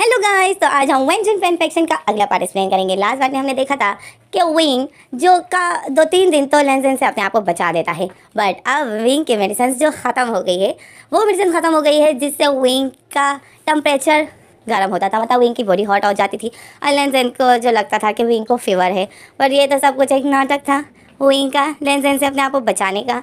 hello guys तो आज हम वेंजन फैन का अगला पार्ट एक्सप्लेन करेंगे लास्ट बार में हमने देखा था कि विंग जो का दो तीन दिन तो लेंजन से अपने आप को बचा देता है बट अब विंग की मेडिसिन जो ख़त्म हो गई है वो मेडिसिन ख़त्म हो गई है जिससे विंग का टम्परेचर गर्म होता था मतलब विंग की बॉडी हॉट हो जाती थी और लेंजन को जो लगता था कि विंग को फीवर है पर यह तो सब कुछ एक नाटक था विंग का लेंजन से अपने आप को बचाने का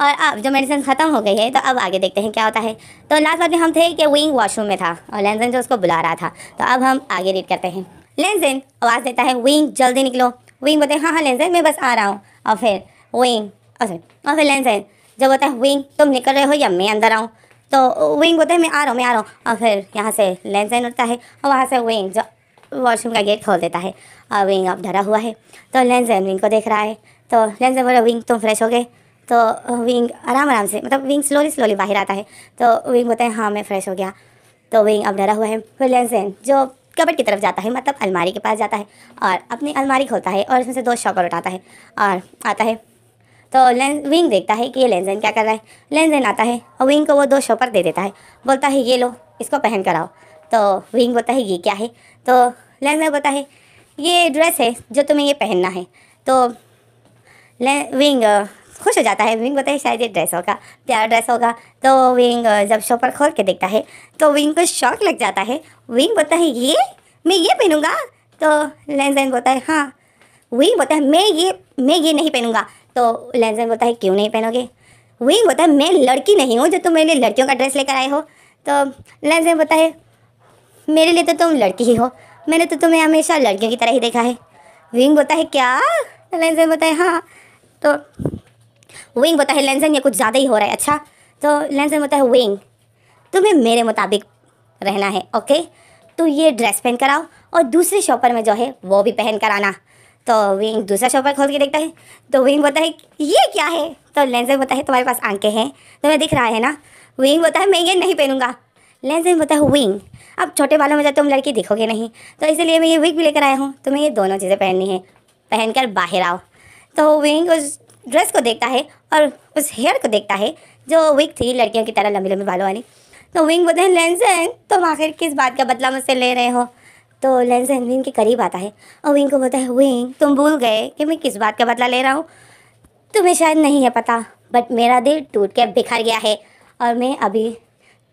और अब जो मेडिसिन ख़त्म हो गई है तो अब आगे देखते हैं क्या होता है तो लास्ट बात में हम थे कि विंग वॉशरूम में था और लेंजन जो उसको बुला रहा था तो अब हम आगे रीड करते हैं लेंजन आवाज़ देता है विंग जल्दी निकलो विंग बोलते हैं हाँ हाँ लेंजन मैं बस आ रहा हूँ और फिर विंग oh, और फिर लेंजन जब बोलते है विंग तुम निकल रहे हो या मैं अंदर आऊँ तो विंग बोलते हैं मैं आ रहा हूँ मैं आ रहा हूँ और फिर यहाँ से लेंजन उठता है और वहाँ से विंग जो वॉशरूम का गेट खोल देता है और विंग अब डरा हुआ है तो लेंजन विंग को देख रहा है तो लेंजन रहे विंग तुम फ्रेश हो गए तो विंग आराम आराम से मतलब विंग स्लोली स्लोली बाहर आता है तो विंग बोलते हैं हाँ मैं फ्रेश हो गया तो विंग अब डरा हुआ है फिर विलियनसन जो कबड की तरफ जाता है मतलब अलमारी के पास जाता है और अपनी अलमारी खोलता है और उसमें से दो शॉपर उठाता है और आता है तो लेंस विंग देखता है कि ये लेंजेन क्या कर रहा है लेंजेन आता है और विंग को वो दो शॉपर दे देता है बोलता है ये लो इसको पहन कर आओ तो विंग बोलता है ये क्या है तो लेंजेन बोलता है ये ड्रेस है जो तुम्हें ये पहनना है तो विंग खुश हो जाता है विंग बताए शायद ये ड्रेस होगा प्यारा ड्रेस होगा तो विंग जब शॉपर खोल के देखता है तो विंग को शौक लग जाता है विंग बोलता है ये मैं ये पहनूंगा तो लेंजन बोलता है हाँ विंग बोलता है मैं ये मैं ये नहीं पहनूंगा तो लेंजन बोलता है क्यों नहीं पहनोगे विंग बोलता है मैं लड़की नहीं हूँ जो तुम मेरे लिए लड़कियों का ड्रेस लेकर आए हो तो लेंजन बोलता है मेरे लिए तो तुम लड़की ही हो मैंने तो तुम्हें हमेशा लड़कियों की तरह ही देखा है विंग बोलता है क्या तो लेंजन बोलता है हाँ तो विंग होता है लेंसन ये कुछ ज़्यादा ही हो रहा है अच्छा तो लेंसन होता है विंग तुम्हें मेरे मुताबिक रहना है ओके तो ये ड्रेस पहन कर आओ और दूसरे शॉपर में जो है वो भी पहन कर आना तो विंग दूसरा शॉपर खोल के देखता है तो विंग बोता है ये क्या है तो लेंसन बोता है तुम्हारे पास आंखें हैं तुम्हें दिख रहा है ना विंग बोता है मैं ये नहीं पहनूंगा लेंसन बोलता है विंग अब छोटे बालों में जाते तुम लड़की दिखोगे नहीं तो इसलिए मैं ये विंग भी लेकर आया हूँ तुम्हें ये दोनों चीज़ें पहननी है पहन कर बाहर आओ तो विंग उस ड्रेस को देखता है और उस हेयर को देखता है जो विग थी लड़कियों की तरह लंबी लंबी बालों वाली तो विंग बोलते हैं लेंसन तुम आखिर किस बात का बदला मुझसे ले रहे हो तो लेंसन विंग के करीब आता है और विंग को बोलता है विंग तुम भूल गए कि मैं किस बात का बदला ले रहा हूँ तुम्हें शायद नहीं है पता बट मेरा दिल टूट के बिखर गया है और मैं अभी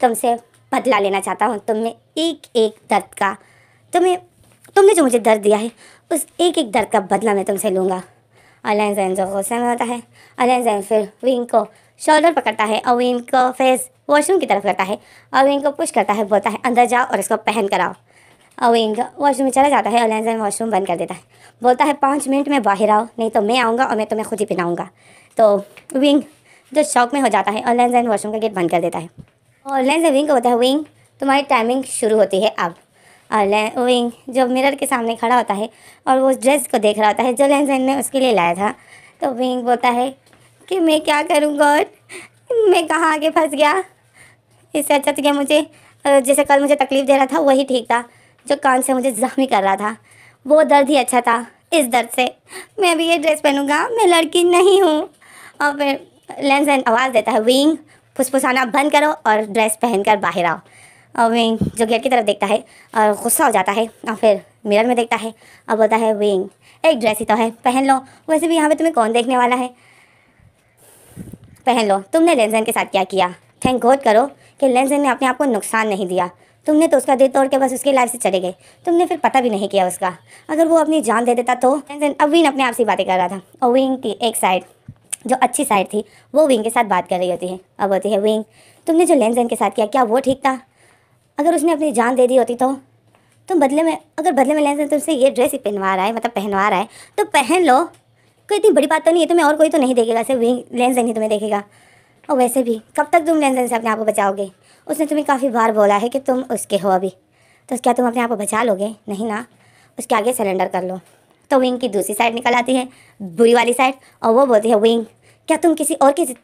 तुमसे बदला लेना चाहता हूँ तुमने एक एक दर्द का तुम्हें तुमने जो मुझे दर्द दिया है उस एक एक दर्द का बदला मैं तुमसे लूँगा अलायंस जैन जो गुस्से में होता है अलायंस जैन फिर विंग को शोल्डर पकड़ता है और विंग को फेस वॉशरूम की तरफ करता है और विंग को पुश करता है बोलता है अंदर जाओ और इसको पहन कर आओ और विंग वॉशरूम में चला जाता है अलायंस जैन वॉशरूम बंद कर देता है बोलता है पाँच मिनट में बाहर आओ नहीं तो मैं आऊँगा और मैं तुम्हें खुद ही पहनाऊँगा तो विंग जो शौक में हो जाता है अलायंस जैन वॉशरूम का गेट बंद कर देता है और अलायंस विंग को होता है विंग तुम्हारी टाइमिंग शुरू होती है अब और वो जो मिरर के सामने खड़ा होता है और वो ड्रेस को देख रहा होता है जो लहसन ने उसके लिए लाया था तो विंग बोलता है कि मैं क्या करूँ गॉड मैं कहाँ आगे फंस गया इससे अच्छा तो क्या मुझे जैसे कल मुझे तकलीफ़ दे रहा था वही ठीक था जो कान से मुझे जख्मी कर रहा था वो दर्द ही अच्छा था इस दर्द से मैं अभी ये ड्रेस पहनूंगा मैं लड़की नहीं हूँ और फिर लेंसन आवाज़ देता है विंग फुसफुसाना बंद करो और ड्रेस पहनकर बाहर आओ और जो गेट की तरफ देखता है और गुस्सा हो जाता है और फिर मिरर में देखता है और बोलता है विंग एक ड्रेस ही तो है पहन लो वैसे भी यहाँ पे तुम्हें कौन देखने वाला है पहन लो तुमने लेंजन के साथ क्या किया थैंक गॉड करो कि लेंजन ने अपने आप को नुकसान नहीं दिया तुमने तो उसका दिल तोड़ के बस उसकी लाइफ से चले गए तुमने फिर पता भी नहीं किया उसका अगर वो अपनी जान दे देता तो लेंजन अब विंग अपने आप से बातें कर रहा था और विंग की एक साइड जो अच्छी साइड थी वो विंग के साथ बात कर रही होती है अब होती है विंग तुमने जो लेंजन के साथ किया क्या वो ठीक था अगर उसने अपनी जान दे दी होती तो तुम बदले में अगर बदले में लेते तुमसे ये ड्रेस ही पहनवा रहा है मतलब पहनवा रहा है तो पहन लो कोई इतनी बड़ी बात तो नहीं है तुम्हें और कोई तो नहीं देखेगा सिर्फ वही लेंस ही तुम्हें देखेगा और वैसे भी कब तक तुम लेंस से अपने आप को बचाओगे उसने तुम्हें काफ़ी बार बोला है कि तुम उसके हो अभी तो क्या तुम अपने आप को बचा लोगे नहीं ना उसके आगे सिलेंडर कर लो तो विंग की दूसरी साइड निकल आती है बुरी वाली साइड और वो बोलती है विंग क्या तुम किसी और किसी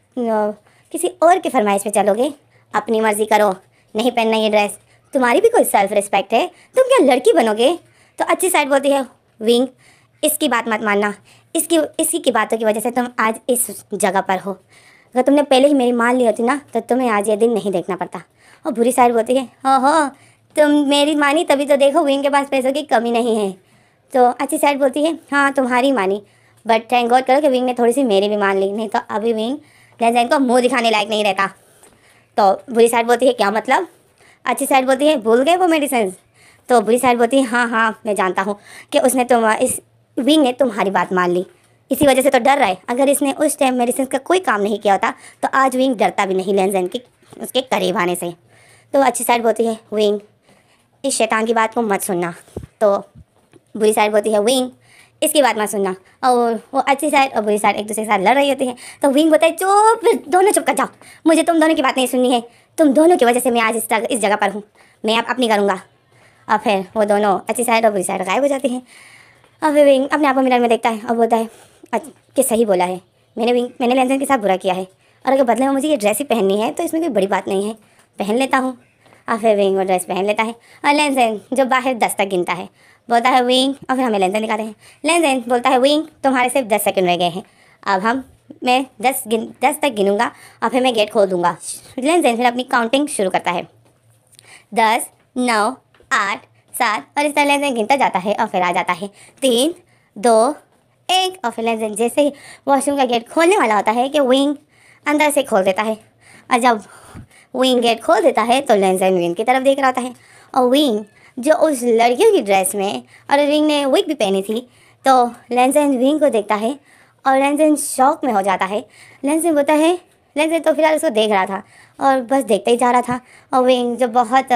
किसी और की फरमाइश पे चलोगे अपनी मर्ज़ी करो नहीं पहनना ये ड्रेस तुम्हारी भी कोई सेल्फ रिस्पेक्ट है तुम क्या लड़की बनोगे तो अच्छी साइड बोलती है विंग इसकी बात मत मानना इसकी इसी की बातों की वजह से तुम आज इस जगह पर हो अगर तुमने पहले ही मेरी मान ली होती ना तो तुम्हें आज ये दिन नहीं देखना पड़ता और बुरी साइड बोलती है हो हो तुम मेरी मानी तभी तो देखो विंग के पास पैसों की कमी नहीं है तो अच्छी साइड बोलती है हाँ तुम्हारी मानी बट थैंक गॉड करो कि विंग ने थोड़ी सी मेरी भी मान ली नहीं तो अभी विंग लेंजैन को मुँह दिखाने लायक नहीं रहता तो बुरी साइड बोलती है क्या मतलब अच्छी साइड बोलती है भूल गए वो मेडिसिन तो बुरी साइड बोलती है हाँ हाँ मैं जानता हूँ कि उसने तुम इस विंग ने तुम्हारी बात मान ली इसी वजह से तो डर रहा है अगर इसने उस टाइम मेडिसिन का कोई काम नहीं किया होता तो आज विंग डरता भी नहीं लेंजन की उसके करीब आने से तो अच्छी साइड बोलती है विंग इस शैतान की बात को मत सुनना तो बुरी साइड बोलती है विंग इसकी बात मत सुनना और वो अच्छी साइड और बुरी साइड एक दूसरे के साथ लड़ रही होती है तो विंग बोलता है चुप दोनों चुप कर जाओ मुझे तुम दोनों की बात नहीं सुननी है तुम दोनों की वजह से मैं आज इस इस जगह पर हूँ मैं अब अपनी करूँगा और फिर वो दोनों अच्छी साइड और बुरी साइड गायब हो जाती हैं और फिर विंग अपने आप को मिरर में देखता है और बोलता है कि सही बोला है मैंने विंग मैंने लेंसन के साथ बुरा किया है और अगर बदले में मुझे ये ड्रेस ही पहननी है तो इसमें कोई बड़ी बात नहीं है पहन लेता हूँ और फिर विंग वो ड्रेस पहन लेता है और लेंसन जो बाहर दस तक गिनता है बोलता है विंग और फिर हमें लेंसन दिखाते हैं लेंसन बोलता है विंग तुम्हारे सिर्फ दस सेकेंड रह गए हैं अब हम मैं दस गिन दस तक गिनूंगा और फिर मैं गेट खोल दूंगा रिलायंस फिर अपनी काउंटिंग शुरू करता है दस नौ आठ सात और इस तरह लेनदेन गिनता जाता है और फिर आ जाता है तीन दो एक और फिर लेनदेन जैसे ही वॉशरूम का गेट खोलने वाला होता है कि विंग अंदर से खोल देता है और जब विंग गेट खोल देता है तो एंड विंग की तरफ देख रहा होता है और विंग जो उस लड़कियों की ड्रेस में और विंग ने विग भी पहनी थी तो लेंजेन विंग को देखता है और लेंसन शौक में हो जाता है लेंसन बोलता है लेंसन तो फिलहाल उसको देख रहा था और बस देखते ही जा रहा था और विंग जो बहुत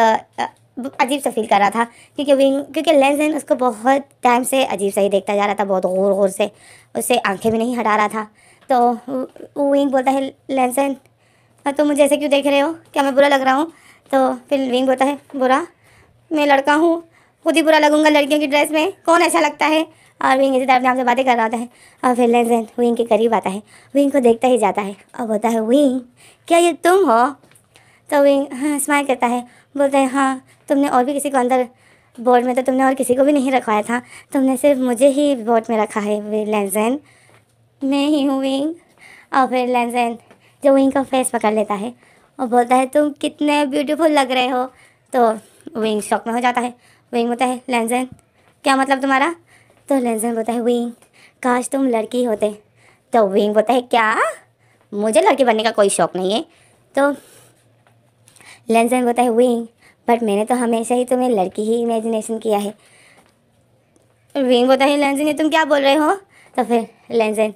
अजीब सा फील कर रहा था क्योंकि विंग क्योंकि लेंसन उसको बहुत टाइम से अजीब सा ही देखता जा रहा था बहुत गौर गौर से उससे आंखें भी नहीं हटा रहा था तो विंग बोलता है लेंसन तुम तो मुझे ऐसे क्यों देख रहे हो क्या मैं बुरा लग रहा हूँ तो फिर विंग बोलता है बुरा मैं लड़का हूँ खुद ही बुरा लगूंगा लड़कियों की ड्रेस में कौन ऐसा लगता है और विंग इसी तरह अपने आपसे से बातें कर रहा होता है और फिर लेंजन विंग के करीब आता है विंग को देखता ही जाता है और बोलता है विंग क्या ये तुम हो तो विंग हाँ स्माइल करता है बोलते हैं हाँ तुमने और भी किसी को अंदर बोर्ड में तो तुमने और किसी को भी नहीं रखवाया था तुमने सिर्फ मुझे ही बोर्ड में रखा है लेंजन मैं ही हूँ विंग और फिर लेंजन जो विंग का फेस पकड़ लेता है और बोलता है तुम कितने ब्यूटीफुल लग रहे हो तो विंग शॉक में हो जाता है विंग होता है लेंजन क्या मतलब तुम्हारा तो लेंजन बोलता है विंग काश तुम लड़की होते तो विंग बोलता है क्या मुझे लड़की बनने का कोई शौक़ नहीं है तो लेंजन बोलता है विंग बट मैंने तो हमेशा ही तुम्हें लड़की ही इमेजिनेशन किया है विंग बोलता है लेंजन ये तुम क्या बोल रहे हो तो फिर लेंजन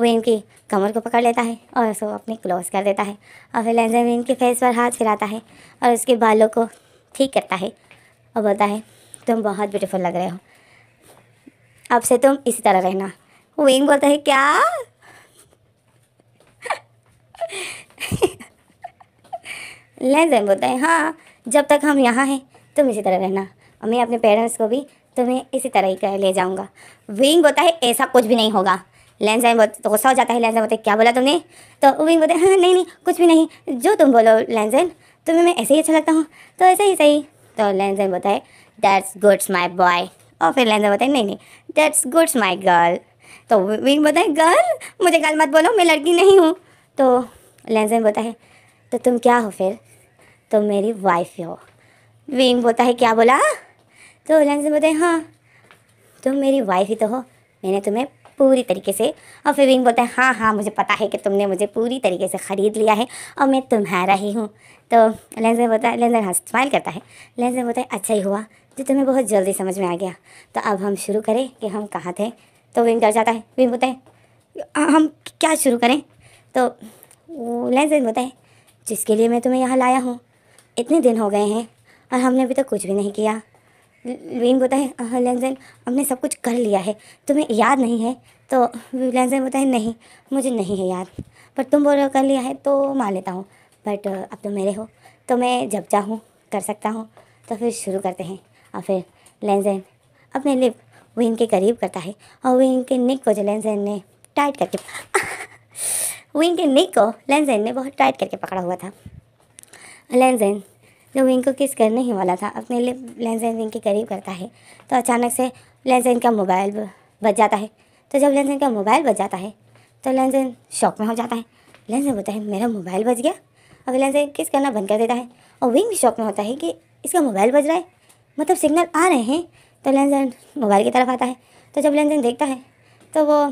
विंग की कमर को पकड़ लेता है और उसको अपने क्लोज कर देता है और फिर लेंजन विंग के फेस पर हाथ फिराता है और उसके बालों को ठीक करता है और बोलता है तुम बहुत ब्यूटीफुल लग रहे हो अब से तुम इसी तरह रहना विंग बोलता है क्या लैंड बोलता है हाँ जब तक हम यहाँ हैं तुम इसी तरह रहना और मैं अपने पेरेंट्स को भी तुम्हें इसी तरह ही ले जाऊँगा विंग बोलता है ऐसा कुछ भी नहीं होगा लैंडसाइन बोलते तो गुस्सा हो जाता है लैंडसाइन बोलते क्या बोला तुमने तो विंग बोलते हाँ नहीं नहीं कुछ भी नहीं जो तुम बोलो लैंडसाइन तुम्हें मैं ऐसे ही अच्छा लगता हूँ तो ऐसे ही सही तो लैंडसाइन बोलता है दैट्स गुड्स माई बॉय और फिर लेंजा बताए नहीं नहीं दैट्स गुड्स माई गर्ल तो विंग बताए गर्ल मुझे गर्ल मत बोलो मैं लड़की नहीं हूँ तो ने बताए तो तुम क्या हो फिर तुम तो मेरी वाइफ हो विंग बोलता है क्या बोला तो लेंजा बोलते हैं हाँ तुम तो मेरी वाइफ ही तो हो मैंने तुम्हें पूरी तरीके से और फिर विंग बोलता है हाँ हाँ मुझे पता है कि तुमने मुझे पूरी तरीके से ख़रीद लिया है और मैं तुम्हारा ही हूँ तो लेंजर बोलता है लेंजर हाँ स्माइल करता है लेंजर बोलता है अच्छा ही हुआ जो तुम्हें बहुत जल्दी समझ में आ गया तो अब हम शुरू करें कि हम कहाँ थे तो विम डर जाता है विम बोलता है हम क्या शुरू करें तो लेंस विम बोलता है जिसके लिए मैं तुम्हें यहाँ लाया हूँ इतने दिन हो गए हैं और हमने अभी तक तो कुछ भी नहीं किया विम बोलता है लेंजन हमने सब कुछ कर लिया है तुम्हें याद नहीं है तो लेंजन बोलता है नहीं मुझे नहीं है याद पर तुम बोल कर लिया है तो मान लेता हूँ बट अब तुम मेरे हो तो मैं जब चाहूँ कर सकता हूँ तो फिर शुरू करते हैं और फिर लेंजेन अपने लिप विन के करीब करता है और विन के निक को जो लेंजेन ने टाइट करके विंग के निक को लेंजेन ने बहुत टाइट करके पकड़ा हुआ था लेंजेन जो विंग को किस करने ही वाला था अपने लिप लेंजेन विंग के करीब करता है तो अचानक से लेंजेन का मोबाइल बच जाता है तो जब लेंजेन का मोबाइल बच जाता है तो लेंजेन शौक में हो जाता है लेंजेन बोलता है मेरा मोबाइल बच गया अब लेंजेन किस करना बंद कर देता है और विंग भी शौक में होता है कि इसका मोबाइल बज रहा है मतलब सिग्नल आ रहे हैं तो लेंजन मोबाइल की तरफ आता है तो जब लेंजन देखता है तो वो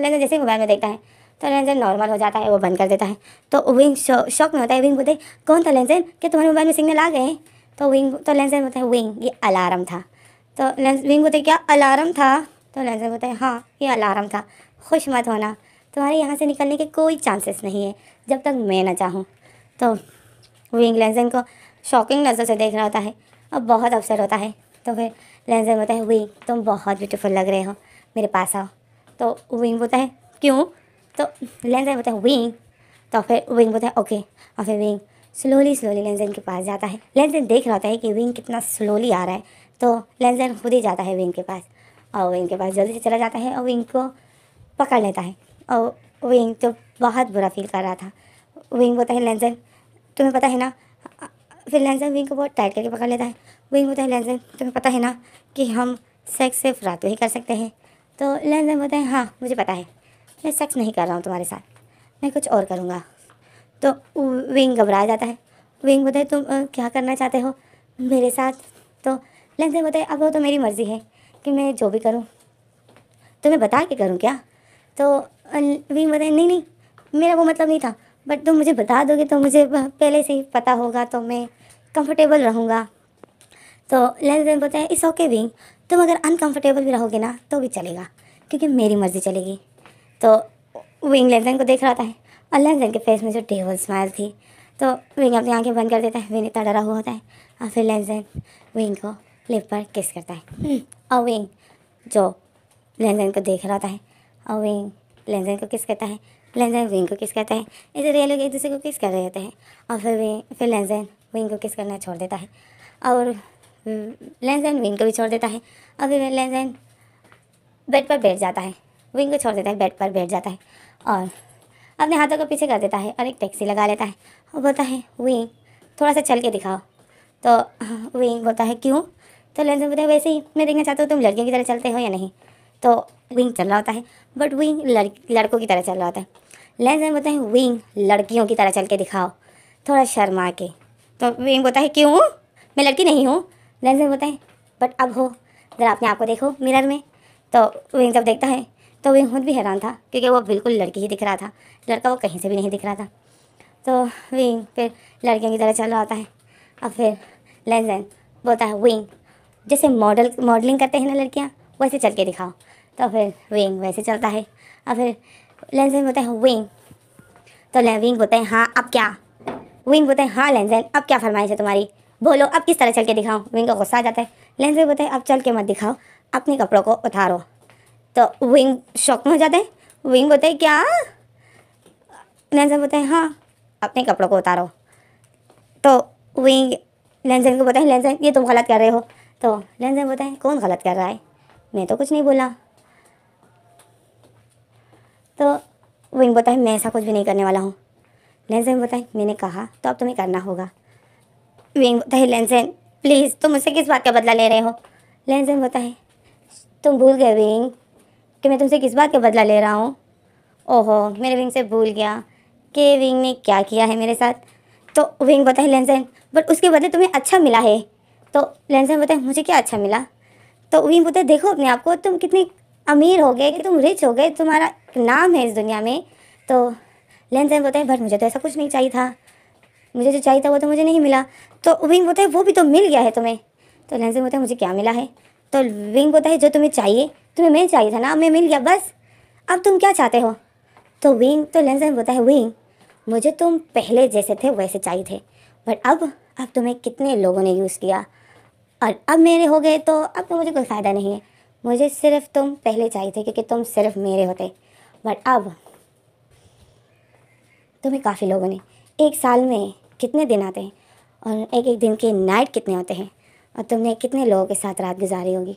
लेंजन जैसे मोबाइल में देखता है तो लेंजन नॉर्मल हो जाता है वो बंद कर देता है तो विंग शौक में होता है विंग बोलते कौन था लेंजन कि तुम्हारे मोबाइल में सिग्नल आ गए तो विंग तो लेंजन बोलते हैं विंग ये अलार्म था तो विंग बोलते क्या अलार्म था तो लेंजन बोलते हैं हाँ ये अलार्म था खुश मत होना तुम्हारे यहाँ से निकलने के कोई चांसेस नहीं है जब तक मैं ना चाहूँ तो विंग लेंजन को शॉकिंग नज़र से देख रहा होता है अब बहुत अवसर होता है तो फिर लेंजर बोलता होता है विंग तुम बहुत ब्यूटीफुल लग रहे हो मेरे पास आओ तो विंग बोलता है क्यों तो लेंजर बोलता है विंग तो फिर विंग बोलता है ओके और फिर विंग स्लोली स्लोली लेंजन के पास जाता है लेंजन देख रहा होता है कि विंग कितना स्लोली आ रहा है तो लेंजन खुद ही जाता है विंग के पास और विंग के पास जल्दी से चला जाता है और विंग को पकड़ लेता है और विंग तो बहुत बुरा फील कर रहा था विंग बोलता है लेंजन तुम्हें पता है ना फिर लहसन विंग को बहुत टाइट करके पकड़ लेता है विंग होता है लहसन तुम्हें पता है ना कि हम सेक्स सिर्फ रात में ही कर सकते हैं तो लहसन बोलते हैं हाँ मुझे पता है मैं सेक्स नहीं कर रहा हूँ तुम्हारे साथ मैं कुछ और करूँगा तो विंग घबरा जाता है विंग बोलते हैं तुम क्या करना चाहते हो मेरे साथ तो लहसन बोलते हैं अब वो तो मेरी मर्ज़ी है कि मैं जो भी करूँ तुम्हें बता के करूँ क्या तो विंग बोलते हैं नहीं नहीं मेरा वो मतलब नहीं था बट तुम मुझे बता दोगे तो मुझे पहले से ही पता होगा तो मैं कंफर्टेबल रहूँगा तो लेंस देन बोलते हैं इस ओके विंग तुम अगर अनकंफर्टेबल भी रहोगे ना तो भी चलेगा क्योंकि मेरी मर्ज़ी चलेगी तो विंग लेन को देख रहा था और लेन के फेस में जो टेबल स्माइल थी तो विंग अपनी आंखें बंद कर देता है विंग इतना डरा हुआ होता है और फिर लेंजन विंग को लिप पर किस करता है हम्म, और विंग जो लेंजन को देख रहा होता है और विंग लेंजन को किस करता है लेंजन विंग को किस करता है इधर ये एक दूसरे को किस कर देते हैं और फिर वे फिर लेंजन विंग को किस करना छोड़ देता है और हम्म, लेंजन विंग को भी छोड़ देता है और फिर लेंजन बेड पर बैठ जाता है विंग को छोड़ देता है बेड पर बैठ जाता है और अपने हाथों को पीछे कर देता है और एक टैक्सी लगा लेता है और बोलता है विंग थोड़ा सा चल के दिखाओ तो विंग बोलता है क्यों तो लेंजन बोलते हैं वैसे ही मैं देखना चाहता हूँ तुम लड़कियों की तरह चलते हो या नहीं तो विंग चल रहा होता है बट विंग लड़ लड़कों की तरह चल रहा होता है लेंस में बोलते हैं विंग लड़कियों की तरह चल के दिखाओ थोड़ा शर्मा के तो विंग बोलता है क्यों मैं लड़की नहीं हूँ लेंस में बोलता है बट अब हो ज़रा अपने आप को देखो मिरर में तो विंग जब देखता है तो विंग खुद भी हैरान था क्योंकि वो बिल्कुल लड़की ही दिख रहा था लड़का वो कहीं से भी नहीं दिख रहा था तो विंग फिर लड़कियों की तरह चल रहा होता है और फिर लेंसन बोलता है विंग जैसे मॉडल मॉडलिंग करते हैं ना लड़कियाँ वैसे चल के दिखाओ तो फिर विंग वैसे चलता है और फिर लेंसेन बोलते हैं विंग तो विंग बोलते हैं हाँ अब क्या विंग बोलते हैं हाँ लेंसेन अब क्या फरमाइश है तुम्हारी बोलो अब किस तरह चल के दिखाओ विंग का गुस्सा आ जाता है लेंसेन बोलते हैं अब चल के मत दिखाओ अपने कपड़ों को उतारो तो विंग शौक में हो जाते हैं विंग बोलते हैं क्या लेंसेन बोलते हैं हाँ अपने कपड़ों को उतारो तो विंग लेंसेन को बोलते हैं लेंसेन ये तुम गलत कर रहे हो तो लेंसेन बोलते हैं कौन गलत कर रहा है मैं तो कुछ नहीं बोला तो विंग बताई मैं ऐसा कुछ भी नहीं करने वाला हूँ लेंसेन बताई मैंने कहा तो अब तुम्हें करना होगा विंग बताई लेंसेन प्लीज़ तुम मुझसे किस बात का बदला ले रहे हो लेंसेन बताए तुम भूल गए विंग कि मैं तुमसे किस बात का बदला ले रहा हूँ ओहो मेरे विंग से भूल गया कि विंग ने क्या किया है मेरे साथ तो विंग बताए लेंसन बट उसके बदले तुम्हें अच्छा मिला है तो लेंसन बताए मुझे क्या अच्छा मिला तो विंग बताए देखो अपने आप को तुम कितने अमीर हो गए कि तुम रिच हो गए तुम्हारा नाम है इस दुनिया में तो लेन देन बोलते हैं बट मुझे तो ऐसा कुछ नहीं चाहिए था मुझे जो चाहिए था वो तो मुझे नहीं मिला तो विंग बोलता है वो भी तो मिल गया है तुम्हें तो लेन देन बोलते है मुझे क्या मिला है तो विंग बोलता है जो तुम्हें चाहिए तुम्हें मैं चाहिए था ना अब मैं मिल गया बस अब तुम क्या चाहते हो तो विंग तो लेन देन बोलता है विंग मुझे तुम पहले जैसे थे वैसे चाहिए थे बट अब अब तुम्हें कितने लोगों ने यूज़ किया और अब मेरे हो गए तो अब तो मुझे कोई फ़ायदा नहीं है मुझे सिर्फ तुम पहले चाहिए थे क्योंकि तुम सिर्फ मेरे होते बट अब तुम्हें काफ़ी लोगों ने एक साल में कितने दिन आते हैं और एक एक दिन के नाइट कितने होते हैं और तुमने कितने लोगों के साथ रात गुजारी होगी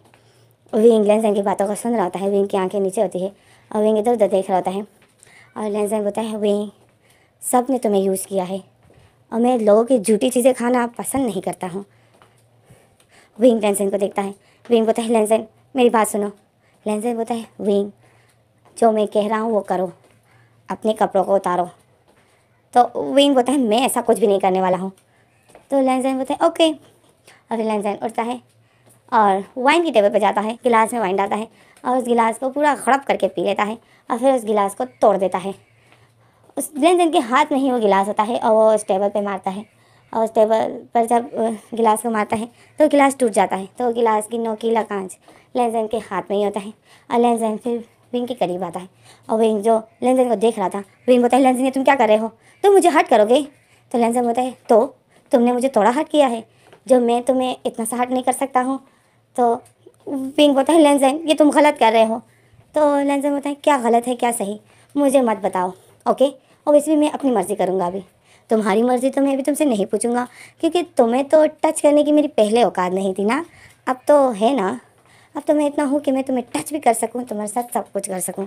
विंग लेंजन की बातों को सुन रहा होता है विंग की आंखें नीचे होती है और विंग इधर उधर देख रहा होता है और लेंजन बोलता है विंग सब ने तुम्हें यूज़ किया है और मैं लोगों की झूठी चीज़ें खाना पसंद नहीं करता हूँ विंग लेंसन को देखता है विंग बोता है लेंसन मेरी बात सुनो लेंसन बोता है विंग जो मैं कह रहा हूँ वो करो अपने कपड़ों को उतारो तो विंग बोलता है मैं ऐसा कुछ भी नहीं करने वाला हूँ तो लेंजाइन बोलते हैं ओके और फिर लेंजाइन उठता है और वाइन की टेबल पर जाता है गिलास में वाइन डालता है और उस गिलास को पूरा खड़प करके पी लेता है और फिर उस गिलास को तोड़ देता है उस लेंजन के हाथ में ही वो गिलास होता है और वो उस टेबल पर मारता है और उस टेबल पर जब गिलास को मारता है तो गिलास टूट जाता है तो गिलास की नोकीला कांच लेंजन के हाथ में ही होता है और लेंजन फिर विंग के करीब आता है और विंग जो लेंजन को देख रहा था विंग बोलता है लेंजन ये तुम क्या कर रहे हो तुम मुझे हट करोगे तो लेंजन बोलता है तो तुमने मुझे थोड़ा हट किया है जो मैं तुम्हें इतना सा हट नहीं कर सकता हूँ तो विंग बोलता है लेंजन ये तुम गलत कर रहे हो तो लेंजन बोलता है क्या गलत है क्या सही मुझे मत बताओ ओके और वैसे भी मैं अपनी मर्ज़ी करूँगा अभी तुम्हारी मर्ज़ी तो मैं अभी तुमसे नहीं पूछूंगा क्योंकि तुम्हें तो टच करने की मेरी पहले औकात नहीं थी ना अब तो है ना अब तो मैं इतना हूँ कि मैं तुम्हें टच भी कर सकूँ तुम्हारे साथ सब कुछ कर सकूँ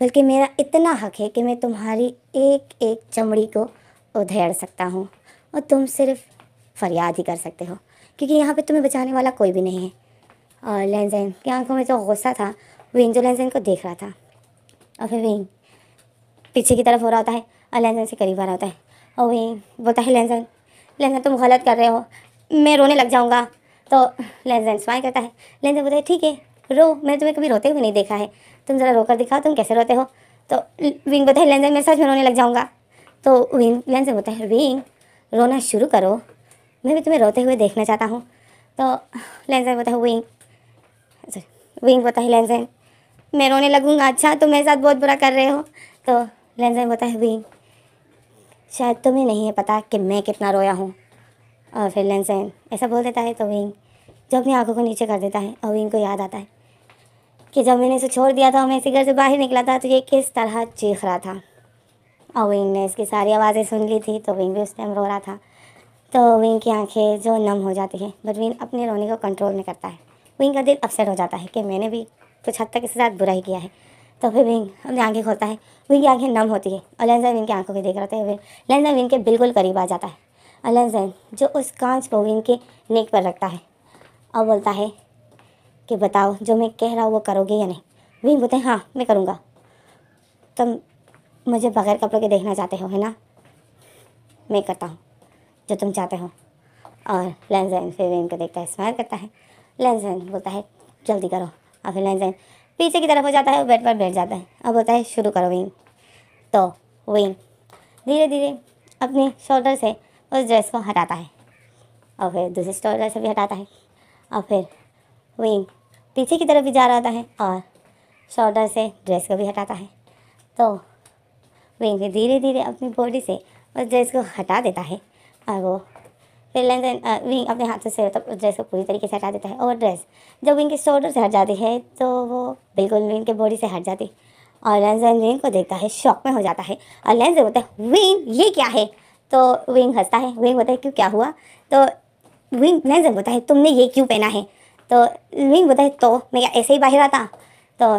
बल्कि मेरा इतना हक है कि मैं तुम्हारी एक एक चमड़ी को उधेड़ सकता हूँ और तुम सिर्फ फरियाद ही कर सकते हो क्योंकि यहाँ पे तुम्हें बचाने वाला कोई भी नहीं है और लेंजैन की आंखों में जो तो गुस्सा था विंग जो लेंजैन को देख रहा था और फिर विंग पीछे की तरफ हो रहा होता है और लेंजैन से करीब आ रहा होता है और विंग बोलता है लेंजैन लेंजैन तुम गलत कर रहे हो मैं रोने लग जाऊँगा तो लेंजन स्माइल करता है लेंजन बोलते हैं ठीक है रो मैंने तुम्हें कभी रोते हुए नहीं देखा है तुम ज़रा रोकर दिखाओ तुम कैसे रोते हो तो विंग बोलता है लेंजन मेरे साथ में रोने लग जाऊँगा तो विंग लेंजन बोलता है विंग रोना शुरू करो मैं भी तुम्हें रोते हुए देखना चाहता हूँ तो लेंजन बोलता है विंग विंग बोलता है लेंजन मैं रोने लगूँगा अच्छा तुम मेरे साथ बहुत बुरा कर रहे हो तो लेंजन बोलता है विंग शायद तुम्हें नहीं है पता कि मैं कितना रोया हूँ और फिर लेंसन ऐसा बोल देता है तो विंग जो अपनी आंखों को नीचे कर देता है और विंग को याद आता है कि जब मैंने इसे छोड़ दिया था और मैं इसी घर से बाहर निकला था तो ये किस तरह चीख रहा था और विंग ने इसकी सारी आवाज़ें सुन ली थी तो विंग भी उस टाइम रो रहा था तो विंग की आंखें जो नम हो जाती हैं बट विंग अपने रोने को कंट्रोल नहीं करता है विंग का दिल अपसेट हो जाता है कि मैंने भी कुछ हद तक इसके साथ बुरा ही किया है तो फिर विंग अपनी आंखें खोलता है विंग की आंखें नम होती है और लेंसा विंग की आंखों को देख रहा था फिर लेंसा विंग के बिल्कुल करीब आ जाता है अलन जैन जो उस कांच प्रोविन के नेक पर रखता है और बोलता है कि बताओ जो मैं कह रहा हूँ वो करोगे या नहीं वही बोलते हैं हाँ मैं करूँगा तुम मुझे बगैर कपड़ों के देखना चाहते हो है ना मैं करता हूँ जो तुम चाहते हो और लैंजैन फिर भीम को देखता है स्मार करता है लैंजैन बोलता है जल्दी करो और फिर लैंजैन पीछे की तरफ हो जाता है बेड पर बैठ जाता है और बोलता है शुरू करो विंग तो विंग धीरे धीरे अपने शोल्डर से उस ड्रेस को हटाता है और फिर दूसरे स्टोर ड्रेस भी हटाता है और फिर विंग पीछे की तरफ भी जा रहा होता है और शोल्डर से ड्रेस को भी हटाता है तो विंग फिर धीरे धीरे अपनी बॉडी से उस ड्रेस को हटा देता है और वो फिर देन विंग uh, अपने हाथों से मतलब तो ड्रेस को पूरी तरीके से हटा देता है और ड्रेस जब विंग के शोल्डर से हट जाती है तो वो बिल्कुल विंग के बॉडी से हट जाती है और लेंस विंग को देखता है शॉक में हो जाता है और लेंस बोलता है विंग ये क्या है तो विंग हंसता है विंग बताए क्यों क्या हुआ तो विंग लैंजन बोता है तुमने ये क्यों पहना है तो विंग बताए तो मैं क्या ऐसे ही बाहर आता तो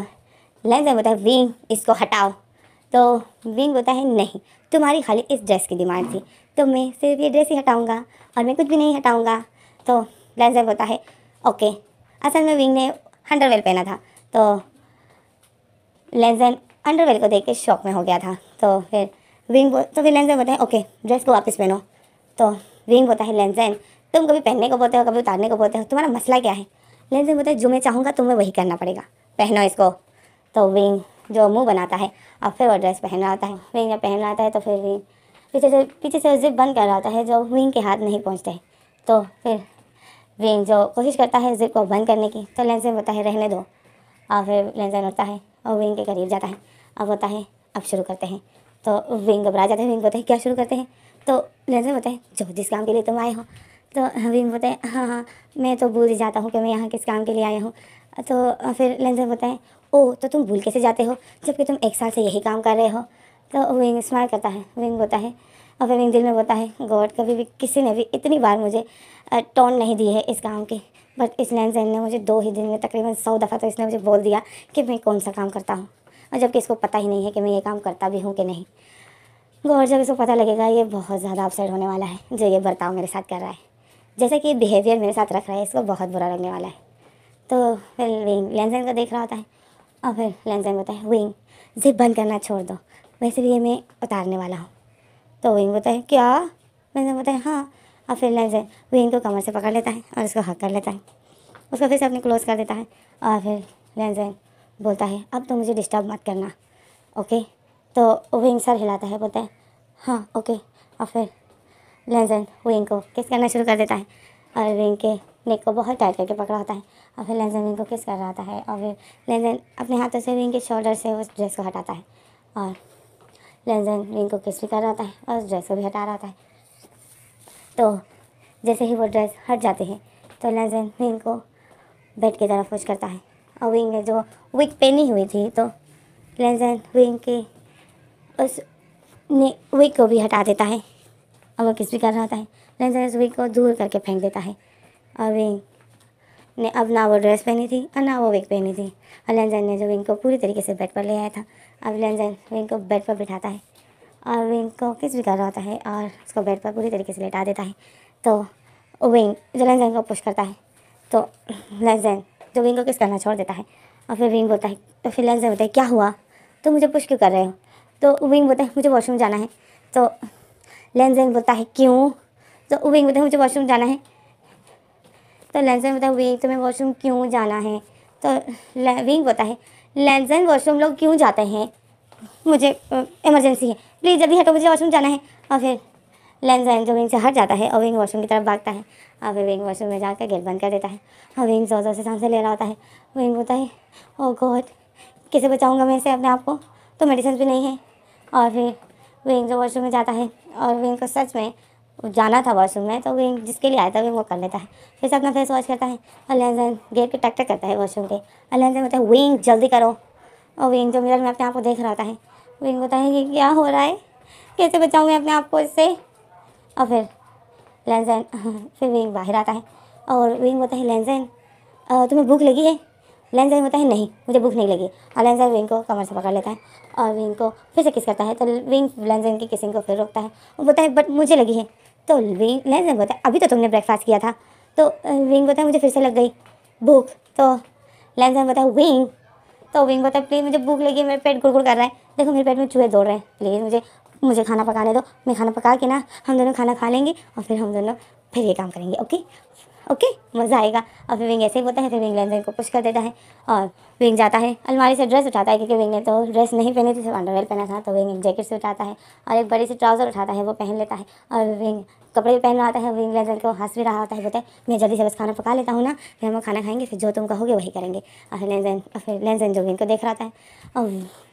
लैंजन बोलता है विंग इसको हटाओ तो विंग बोलता है नहीं तुम्हारी खाली इस ड्रेस की डिमांड थी तो मैं सिर्फ ये ड्रेस ही हटाऊँगा और मैं कुछ भी नहीं हटाऊँगा तो लैंजन बोलता है ओके असल में विंग ने अंडरवेल पहना था तो लेंजन अंडरवेल को देख के शौक में हो गया था तो फिर विंग तो फिर लेंजन बोलते हैं ओके ड्रेस को वापस पहनो तो विंग बोलता है लेंजन तुम कभी पहनने को बोलते हो कभी उतारने को बोलते हो तुम्हारा मसला क्या है लेंजन बोलते हैं जो मैं चाहूँगा तुम्हें वही करना पड़ेगा पहनो इसको तो विंग जो मुंह बनाता है और फिर वो ड्रेस पहन रहा होता है विंग जब पहन रहा होता है तो फिर विंग पीछे से पीछे से जिप बंद कर रहा होता है जो विंग के हाथ नहीं पहुँचते तो फिर विंग जो कोशिश करता है जिप को बंद करने की तो लेंजन बोलता है रहने दो और फिर लेंजन होता है और विंग के करीब जाता है अब होता है अब शुरू करते हैं तो विंग घबरा जाते हैं विंग हैं क्या शुरू करते हैं तो बोलते हैं जो जिस काम के लिए तुम आए हो तो विंग बोलते हैं हाँ हाँ मैं तो भूल जाता हूँ कि मैं यहाँ किस काम के लिए आया हूँ तो फिर बोलते हैं ओह तो तुम भूल कैसे जाते हो जबकि तुम एक साल से यही काम कर रहे हो तो विंग स्मार करता है विंग बोलता है और फिर विंग दिल में बोलता है गॉड कभी भी किसी ने भी इतनी बार मुझे टोन नहीं दी है इस काम की बट इस लेंसर ने मुझे दो ही दिन में तकरीबन सौ दफ़ा तो इसने मुझे बोल दिया कि मैं कौन सा काम करता हूँ और जबकि इसको पता ही नहीं है कि मैं ये काम करता भी हूँ कि नहीं गौर जब इसको पता लगेगा ये बहुत ज़्यादा अपसेट होने वाला है जो ये बर्ताव मेरे साथ कर रहा है जैसे कि बिहेवियर मेरे साथ रख रहा है इसको बहुत बुरा लगने वाला है तो फिर विंग लेंसन को देख रहा होता है और फिर लेंसन बोलता है विंग जिप बंद करना छोड़ दो वैसे भी ये मैं उतारने वाला हूँ तो विंग बोलता है क्या लेंसन बोलता है हाँ और फिर लेंसन विंग को कमर से पकड़ लेता है और उसको हक कर लेता है उसको फिर से अपने क्लोज कर देता है और फिर लेंसन बोलता है अब तो मुझे डिस्टर्ब मत करना ओके तो विंग सर हिलाता है बोलता है हाँ ओके और फिर लेंजन विंग को किस करना शुरू कर देता है और विंग के नेक को बहुत टाइट करके पकड़ा होता है और फिर लेंजन विंग को किस कर रहा है और फिर लेंजन अपने हाथों से विंग के शोल्डर से उस ड्रेस को हटाता है और लेंजन विंग को किस भी कर रहा है और उस ड्रेस को भी हटा रहा है तो जैसे ही वो ड्रेस हट जाते हैं तो लेंजन विंग को बेड की तरफ पुश करता है विंग है जो विक पहनी हुई थी तो लेंजन विंग के उस ने विक को भी हटा देता है और वो किस भी कर रहा होता है लेंजन उस विक को दूर करके फेंक देता है और विंग ने अब ना वो ड्रेस पहनी थी और ना वो विक पहनी थी और लेंजन ने जो विंग को पूरी तरीके से बेड पर ले आया था अब लेंजन विंग को बेड पर बिठाता है और विंग को किस भी कर रहा होता है और उसको बेड पर पूरी तरीके से लेटा देता है तो विंग जो लेंजन को पुश करता है तो लेंजन जो विंग को किस करना छोड़ देता है और फिर विंग बोलता है तो फिर लेंस बोलता है क्या हुआ तो मुझे पुश क्यों कर रहे हो तो विंग बोलता है मुझे वॉशरूम जाना है तो लेंजन बोलता है क्यों तो विंग बोलता है मुझे वॉशरूम जाना है तो लेंजन बोलता है विंग तुम्हें वॉशरूम क्यों जाना है तो विंग बोलता है लेंजन वॉशरूम लोग क्यों जाते हैं मुझे इमरजेंसी है प्लीज़ जल्दी हटो मुझे वॉशरूम जाना है और फिर लेंजाइन जो विंग से हट जाता है और विंग वॉशरूम की तरफ भागता है और फिर विंग वॉशरूम में जाकर गेट बंद कर देता है और विंग जोर जोर से सांस ले रहा होता है विंग होता है ओ oh गॉड किसे बचाऊंगा मैं से अपने आप को तो मेडिसिन भी नहीं है और फिर विंग जो वॉशरूम में जाता है और विंग को सच में जाना था वॉशरूम में तो विंग जिसके लिए आया था विंग वो कर लेता है फिर से अपना फेस वॉश करता है और लेंजाइन गेट पर टक टक करता है वॉशरूम के और लेंजाइन होता है विंग जल्दी करो और विंग जो मिरर में अपने आप को देख रहा होता है विंग होता है कि क्या हो रहा है कैसे बचाऊँ मैं अपने आप को इससे और फिर लेंजैन फिर विंग बाहर आता है और विंग होता है लेंजैन तुम्हें भूख लगी है लेंजैन होता है नहीं मुझे भूख नहीं लगी और लेंजैन विंग को कमर से पकड़ लेता है और विंग को फिर से किस करता है तो विंग लेंजैन की किसिंग को फिर रोकता है वो बोलता है बट मुझे लगी है तो विंग लेंजैन बोलता है अभी तो तुमने ब्रेकफास्ट किया था तो विंग बोलता है मुझे फिर से लग गई भूख तो लेंजैन बोलता है विंग तो विंग बोलता है प्लीज़ मुझे भूख लगी है मेरे पेट गुड़ कर रहा है देखो मेरे पेट में चूहे दौड़ रहे हैं प्लीज़ मुझे मुझे खाना पकाने दो मैं खाना पका के ना हम दोनों खाना खा लेंगे और फिर हम दोनों फिर ये काम करेंगे ओके ओके मज़ा आएगा और फिर विंग ऐसे ही बोलता है फिर विंग लेंजन को पुश कर देता है और विंग जाता है अलमारी से ड्रेस उठाता है क्योंकि विंग ने तो ड्रेस नहीं पहनी थी सिर्फ अंडरवेयर पहना था तो विंग एक जैकेट से उठाता है और एक बड़ी सी ट्राउज़र उठाता है वो पहन लेता है और विंग कपड़े भी पहन रहा है विंग लेंजन को हंस भी रहा होता है बोलता है मैं जल्दी से बस खाना पका लेता हूँ ना फिर हम खाना खाएंगे फिर जो तुम कहोगे वही करेंगे और फिर लेंजन फिर लेंजन जो विंग को देख रहा था और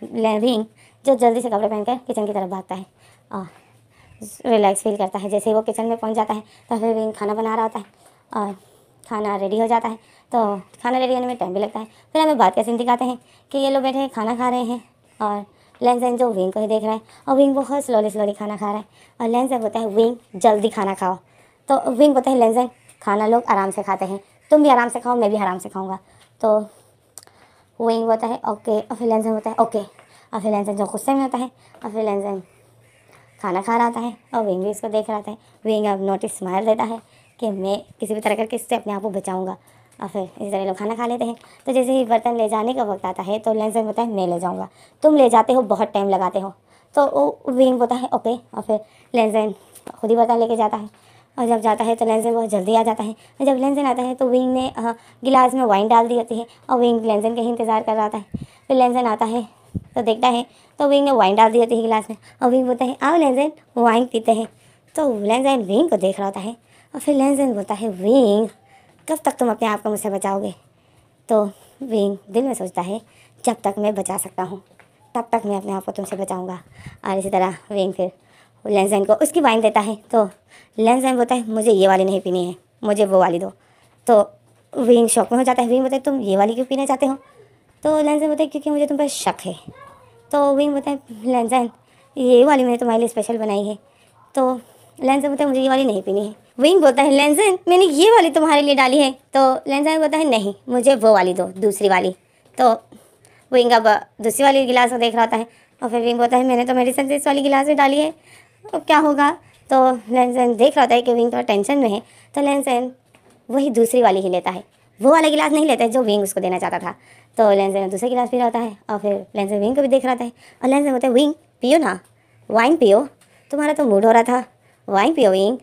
विंग जो जल्दी से कपड़े पहन किचन की तरफ भागता है और रिलैक्स फील करता है जैसे ही वो किचन में पहुंच जाता है तो फिर खाना बना रहा होता है और खाना रेडी हो जाता है तो खाना रेडी होने में टाइम भी लगता है फिर हमें बात कैसे दिखाते हैं कि ये लोग बैठे खाना खा रहे हैं और लेंस है जो विंग को ही देख रहा है और विंग बहुत स्लोली स्लोली खाना खा रहा है और लेंस है बोलता है विंग जल्दी खाना खाओ तो विंग बोलते हैं लेंस है खाना लोग आराम से खाते हैं तुम भी आराम से खाओ मैं भी आराम से खाऊंगा तो विंग बोलता है ओके और फिर लेंस होता है ओके और फिर लैंसन जो गुस्से में होता है और फिर लैंसन खाना खा रहा होता है और विंग भी इसको देख रहा होता है विंग अब नोटिस मार देता है कि मैं किसी भी तरह करके इससे अपने आप को बचाऊँगा और फिर इसी तरह लोग खाना खा लेते हैं तो जैसे ही बर्तन ले जाने का वक्त आता है तो लैंसन बोलता है मैं ले जाऊँगा तुम ले जाते हो बहुत टाइम लगाते हो तो वो विंग बोलता है ओके और फिर लैंसन खुद ही बर्तन लेके जाता है और जब जाता है तो लेंसन बहुत जल्दी आ जाता है जब लेंसन आता है तो विंग ने गिलास में वाइन डाल दी होती है और विंग लेंसन के ही इंतज़ार कर रहा था फिर लेंसन आता है तो देखता है तो विंग ने वाइन डाल दिया थी गिलास में और विंग बोलता है आओ लेंजन वाइन पीते हैं तो लेंजन विंग को देख रहा होता है और फिर लेंजन बोलता है विंग कब तक तुम अपने आप को मुझसे बचाओगे तो विंग दिल में सोचता है जब तक मैं बचा सकता हूँ तब तक मैं अपने आप को तुमसे बचाऊँगा और इसी तरह विंग फिर लेंजन को उसकी वाइन देता है तो लेंजन बोलता है मुझे ये वाली नहीं पीनी है मुझे वो वाली दो तो विंग शौक में हो जाता है विंग बोलते तुम ये वाली क्यों पीना चाहते हो तो बोलते हैं क्योंकि मुझे तुम पर शक है तो विंग हैं लैंजन ये वाली मैंने तुम्हारे लिए स्पेशल बनाई है तो बोलते हैं मुझे ये वाली नहीं पीनी है विंग बोलता है लैंजन मैंने ये वाली तुम्हारे लिए डाली है तो लैंजन बोलता है नहीं मुझे वो वाली दो दूसरी वाली तो विंग अब दूसरी वाली गिलास को देख रहा होता है और फिर विंग बोलता है मैंने तो से इस वाली गिलास में डाली है अब क्या होगा तो लैंजन देख रहा होता है कि विंग थोड़ा टेंशन में है तो लैंजन वही दूसरी वाली ही लेता है वो वाला गिलास नहीं लेता है जो विंग उसको देना चाहता था तो लेंस में दूसरे गिलास पी रहा होता है और फिर लेंस में विंग को भी देख रहा था और लेंस में होता है विंग पियो ना वाइन पियो तुम्हारा तो मूड हो रहा था वाइन पियो विंग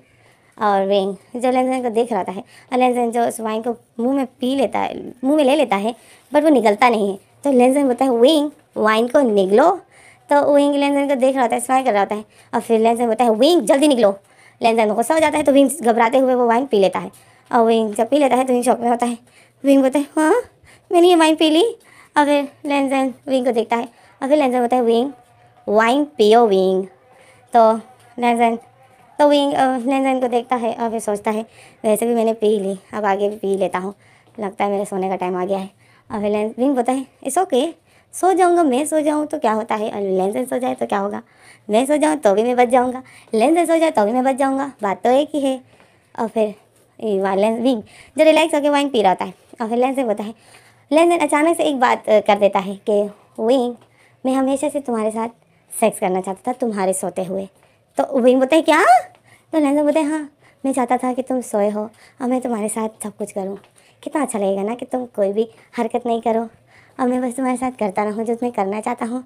और वेंग जो लेंसन को देख रहा है और लेंसन जो उस वाइन को मुँह में पी लेता है मुँह में ले लेता है बट वो निकलता नहीं है तो लेंसन बोलता है विंग वाइन को निकलो तो विंग लेंसन को देख रहा होता है स्वाइन कर रहा होता है और फिर में बोलता है विंग जल्दी निकलो लेंसन में गुस्सा हो जाता है तो विंग घबराते हुए वो वाइन पी लेता है और विंग जब पी लेता है तो विंग शॉक में होता है विंग बोलते हैं हाँ मैंने ये वाइन पी ली अगर फिर लेंजन विंग को देखता है अब फिर लेंजन होता है विंग वाइन पियो विंग तो लेंजन तो विंग लेंजन को देखता है और फिर सोचता है वैसे भी मैंने पी ली अब आगे भी पी लेता हूँ लगता है मेरे सोने का टाइम आ गया है और फिर लेंस विंग बोलता है इस ओके सो जाऊँगा मैं सो जाऊँ तो क्या होता है और लेंजन सो जाए तो क्या होगा मैं सो जाऊँ तो भी मैं बच जाऊँगा लेंस लेंजन सो जाए तो भी मैं बच जाऊँगा बात तो एक ही है और फिर लेंस विंग जो रिलैक्स होकर वाइन पी रहा होता है और फिर लेंस बोलता है लेन अचानक से एक बात कर देता है कि विंग मैं हमेशा से तुम्हारे साथ सेक्स करना चाहता था तुम्हारे सोते हुए तो विंग बोलते हैं क्या तो लेन बोलते हैं हाँ मैं चाहता था कि तुम सोए हो और मैं तुम्हारे साथ सब कुछ करूँ कितना अच्छा लगेगा ना कि तुम कोई भी हरकत नहीं करो और मैं बस तुम्हारे साथ करता रहूँ जो मैं करना चाहता हूँ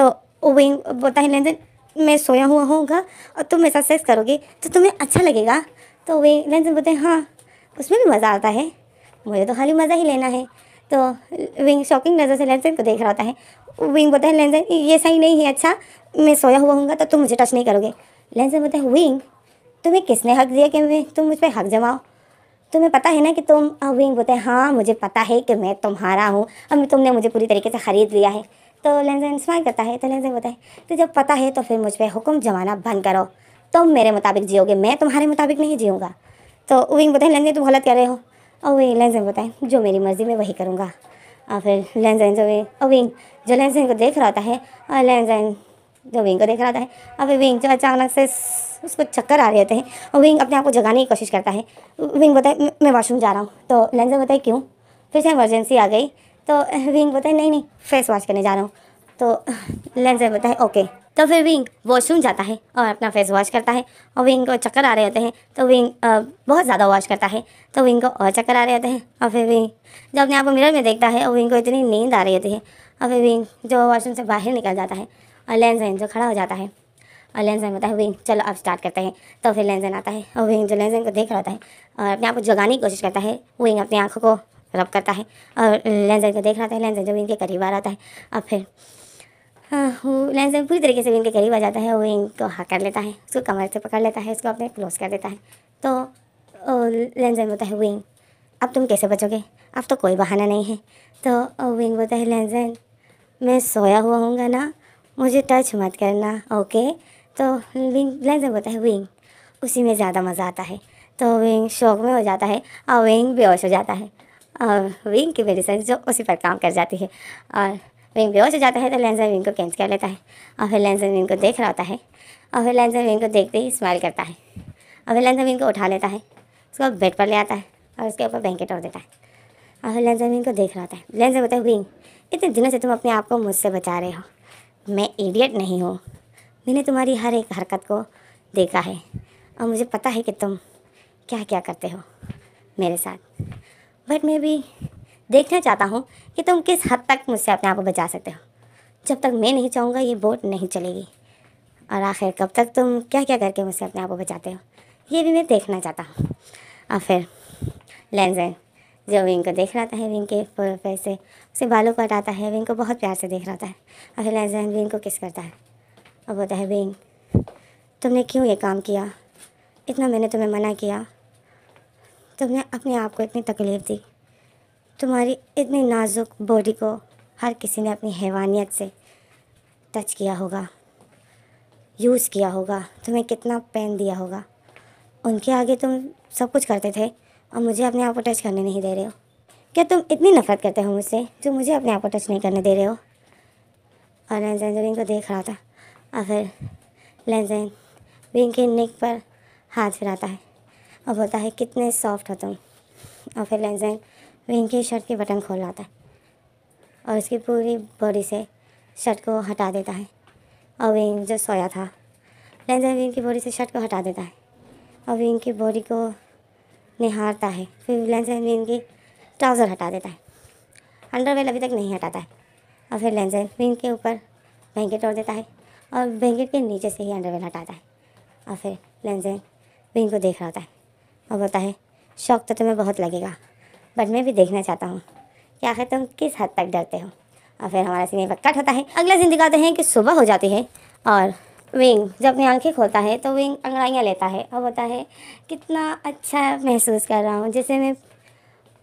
तो विंग बोलता है लेन मैं सोया हुआ होगा और तुम मेरे साथ सेक्स करोगे तो तुम्हें अच्छा लगेगा तो वही लेंदन बोलते हैं हाँ उसमें भी मज़ा आता है मुझे तो खाली मज़ा ही लेना है तो विंग शॉकिंग नज़र से लेंसन को देख रहा होता है विंग बोलता है लेंसन ये सही नहीं है अच्छा मैं सोया हुआ हूँ तो तुम मुझे टच नहीं करोगे लेंसन बोलता है विंग तुम्हें किसने हक दिया कि मैं तुम मुझ पर हक जमाओ तुम्हें पता है ना कि तुम विंग बोलते हैं हाँ मुझे पता है कि मैं तुम्हारा हूँ अब तुमने मुझे पूरी तरीके से ख़रीद लिया है तो लेंसन स्माइल करता है तो लेंसन बोलता है तो जब पता है तो फिर मुझ पर हुक्म जमाना बंद करो तुम मेरे मुताबिक जियोगे मैं तुम्हारे मुताबिक नहीं जीऊँगा तो विंग बोलते हैं लेंसन तुम गलत कह रहे हो और वही लेंस बताएं जो मेरी मर्ज़ी में वही करूँगा और फिर लेंस जो और विंग जो लेंस को देख रहा होता है और लेंस जो विंग को देख रहा होता है और फिर विंग जो अचानक से उसको चक्कर आ रहे होते हैं और विंग अपने आप को जगाने की कोशिश करता है विंग बताए मैं वॉशरूम जा रहा हूँ तो लेंस बताए क्यों फिर से इमरजेंसी आ गई तो विंग बताए नहीं नहीं फेस वॉश करने जा रहा हूँ तो लेंस बताए ओके तो फिर विंग वॉशरूम जाता है और अपना फेस वॉश करता है और विंग को चक्कर आ रहे होते हैं तो विंग बहुत ज़्यादा वॉश करता है तो विंग को और चक्कर आ रहे होते हैं और फिर विंग जब अपने आप को मिरर में देखता है और विंग को इतनी नींद आ रही होती है और फिर विंग जो वॉशरूम से बाहर निकल जाता है और लेंसन जो खड़ा हो जाता है और लेंसन होता है विंग चलो अब स्टार्ट करते हैं तो फिर लेंसन आता है और विंग जो लेंसन को देख रहा होता है और अपने आप को जगाने की कोशिश करता है विंग अपनी आँखों को रब करता है और लेंसन को देख रहा है लेंसन जो विंग के करीब आ रहा है और फिर लहसन हाँ, पूरी तरीके से भी इनके करीब आ जाता है वो इनको हाँ कर लेता है उसको कमर से पकड़ लेता है उसको अपने क्लोज कर देता है तो लहसन बोलता है विंग अब तुम कैसे बचोगे अब तो कोई बहाना नहीं है तो विंग बोलता है लहसन मैं सोया हुआ हूँगा ना मुझे टच मत करना ओके तो विंग लहसन बोलता है विंग उसी में ज़्यादा मज़ा आता है तो विंग शौक में हो जाता है और विंग बेहोश हो जाता है और विंग की मेडिसिन जो उसी पर काम कर जाती है और विंग बेहोश हो जाता है तो लेंसर विंग को कैंच कर लेता है और फिर लेंसर विंग को देख रहा होता है और फिर लेंसर विंग को देखते ही स्माइल करता है और फिर लेंसर विंग को उठा लेता है उसको बेड पर ले आता है और उसके ऊपर बैंकेट और देता है और फिर लेंसर विंग को देख रहा होता है लेंसर बोलता है विंग इतने दिनों से तुम अपने आप को मुझसे बचा रहे हो मैं इडियट नहीं हूँ मैंने तुम्हारी हर एक हरकत को देखा है और मुझे पता है कि तुम क्या क्या करते हो मेरे साथ बट मे बी देखना चाहता हूँ कि तुम किस हद तक मुझसे अपने आप को बचा सकते हो जब तक मैं नहीं चाहूँगा ये बोट नहीं चलेगी और आखिर कब तक तुम क्या क्या करके मुझसे अपने आप को बचाते हो ये भी मैं देखना चाहता हूँ और फिर लेंजर जो विंग को देख रहा है विंग के पैर से उसे बालों को हटाता है विंग को बहुत प्यार से देख रहा है और फिर लेंजर विंग को किस करता है और बोलता है विंग तुमने क्यों ये काम किया इतना मैंने तुम्हें मना किया तुमने अपने आप को इतनी तकलीफ़ दी तुम्हारी इतनी नाजुक बॉडी को हर किसी ने अपनी हैवानियत से टच किया होगा यूज़ किया होगा तुम्हें कितना पेन दिया होगा उनके आगे तुम सब कुछ करते थे और मुझे अपने आप को टच करने नहीं दे रहे हो क्या तुम इतनी नफरत करते हो मुझसे जो मुझे अपने आप को टच नहीं करने दे रहे हो और लैंजन रिंग को देख रहा था और फिर लैंजन रिंग के नेक पर हाथ फिराता है और बोलता है कितने सॉफ्ट हो तुम और फिर लैंजन वो इनकी शर्ट के बटन खोल लाता है और उसकी पूरी बॉडी से शर्ट को हटा देता है और विंग जो सोया था लेंजर विंग की बॉडी से शर्ट को हटा देता है और विंग की बॉडी को निहारता है फिर लेंजर विंग की ट्राउज़र हटा देता है अंडरवेयर अभी तक नहीं हटाता है और फिर लेंजर विंग के ऊपर ब्लैंकेट ओढ़ देता है और ब्लैंकेट के नीचे से ही अंडरवेयर हटाता है और फिर लेंजर विंग को देख रहा होता है और बोलता है शौक तो तुम्हें बहुत लगेगा बट मैं भी देखना चाहता हूँ कि आखिर तुम किस हद तक डरते हो और फिर हमारा सीन वक्त कट होता है अगला दिन दिखाते हैं कि सुबह हो जाती है और विंग जब अपनी आंखें खोलता है तो विंग अंगड़ाइयाँ लेता है और बोलता है कितना अच्छा महसूस कर रहा हूँ जैसे मैं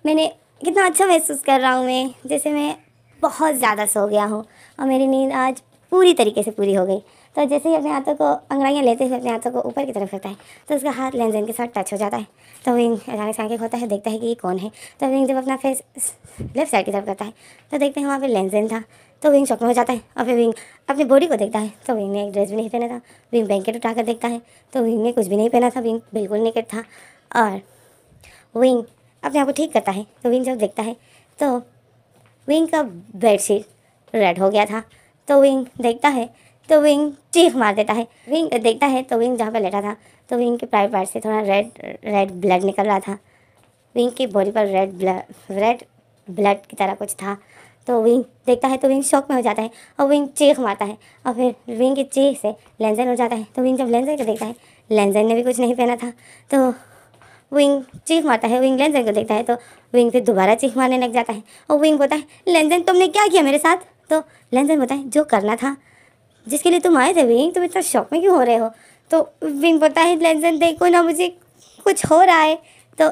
मैंने कितना अच्छा महसूस कर रहा हूँ मैं जैसे मैं बहुत ज़्यादा सो गया हूँ और मेरी नींद आज पूरी तरीके से पूरी हो गई तो जैसे ही अपने हाथों को अंगड़ाइयाँ लेते हुए अपने हाथों को ऊपर की तरफ करता है तो उसका हाथ लेन के साथ टच हो जाता है तो विंग अचानक से होता है देखता है कि ये कौन है तो विंग जब अपना फेस लेफ्ट साइड की तरफ करता है तो देखते हैं वहाँ पर लेन था तो विंग शौक में हो जाता है और फिर विंग अपनी बॉडी को देखता है तो विंग ने एक ड्रेस भी नहीं पहना था विंग बैंकेट उठाकर देखता है तो विंग ने कुछ भी नहीं पहना था विंग बिल्कुल नेकेट था और विंग अपने आप को ठीक करता है तो विंग जब देखता है तो विंग का बेडशीट रेड हो गया था तो विंग देखता है तो विंग चीख मार देता है विंग देखता है तो विंग जहाँ पर लेटा था तो विंग के प्राइवेट पार्ट से थोड़ा रेड रेड ब्लड निकल रहा था विंग की बॉडी पर रेड ब्लड रेड ब्लड की तरह कुछ था तो विंग देखता है तो विंग शॉक में हो जाता है और विंग चीख मारता है और फिर विंग की चीख से लेंजन हो जाता है तो विंग जब लेंजन को देखता है लेंजन ने भी कुछ नहीं पहना था तो विंग चीख मारता है विंग लेंजन को देखता है तो विंग फिर दोबारा चीख मारने लग जाता है और विंग बोलता है लेंजन तुमने क्या किया मेरे साथ तो लेंजन बोलता है जो करना था जिसके लिए तुम आए थे विंग तुम इतना शौक में क्यों हो रहे हो तो विंग बोलता है लेंसन देखो ना मुझे कुछ हो रहा है तो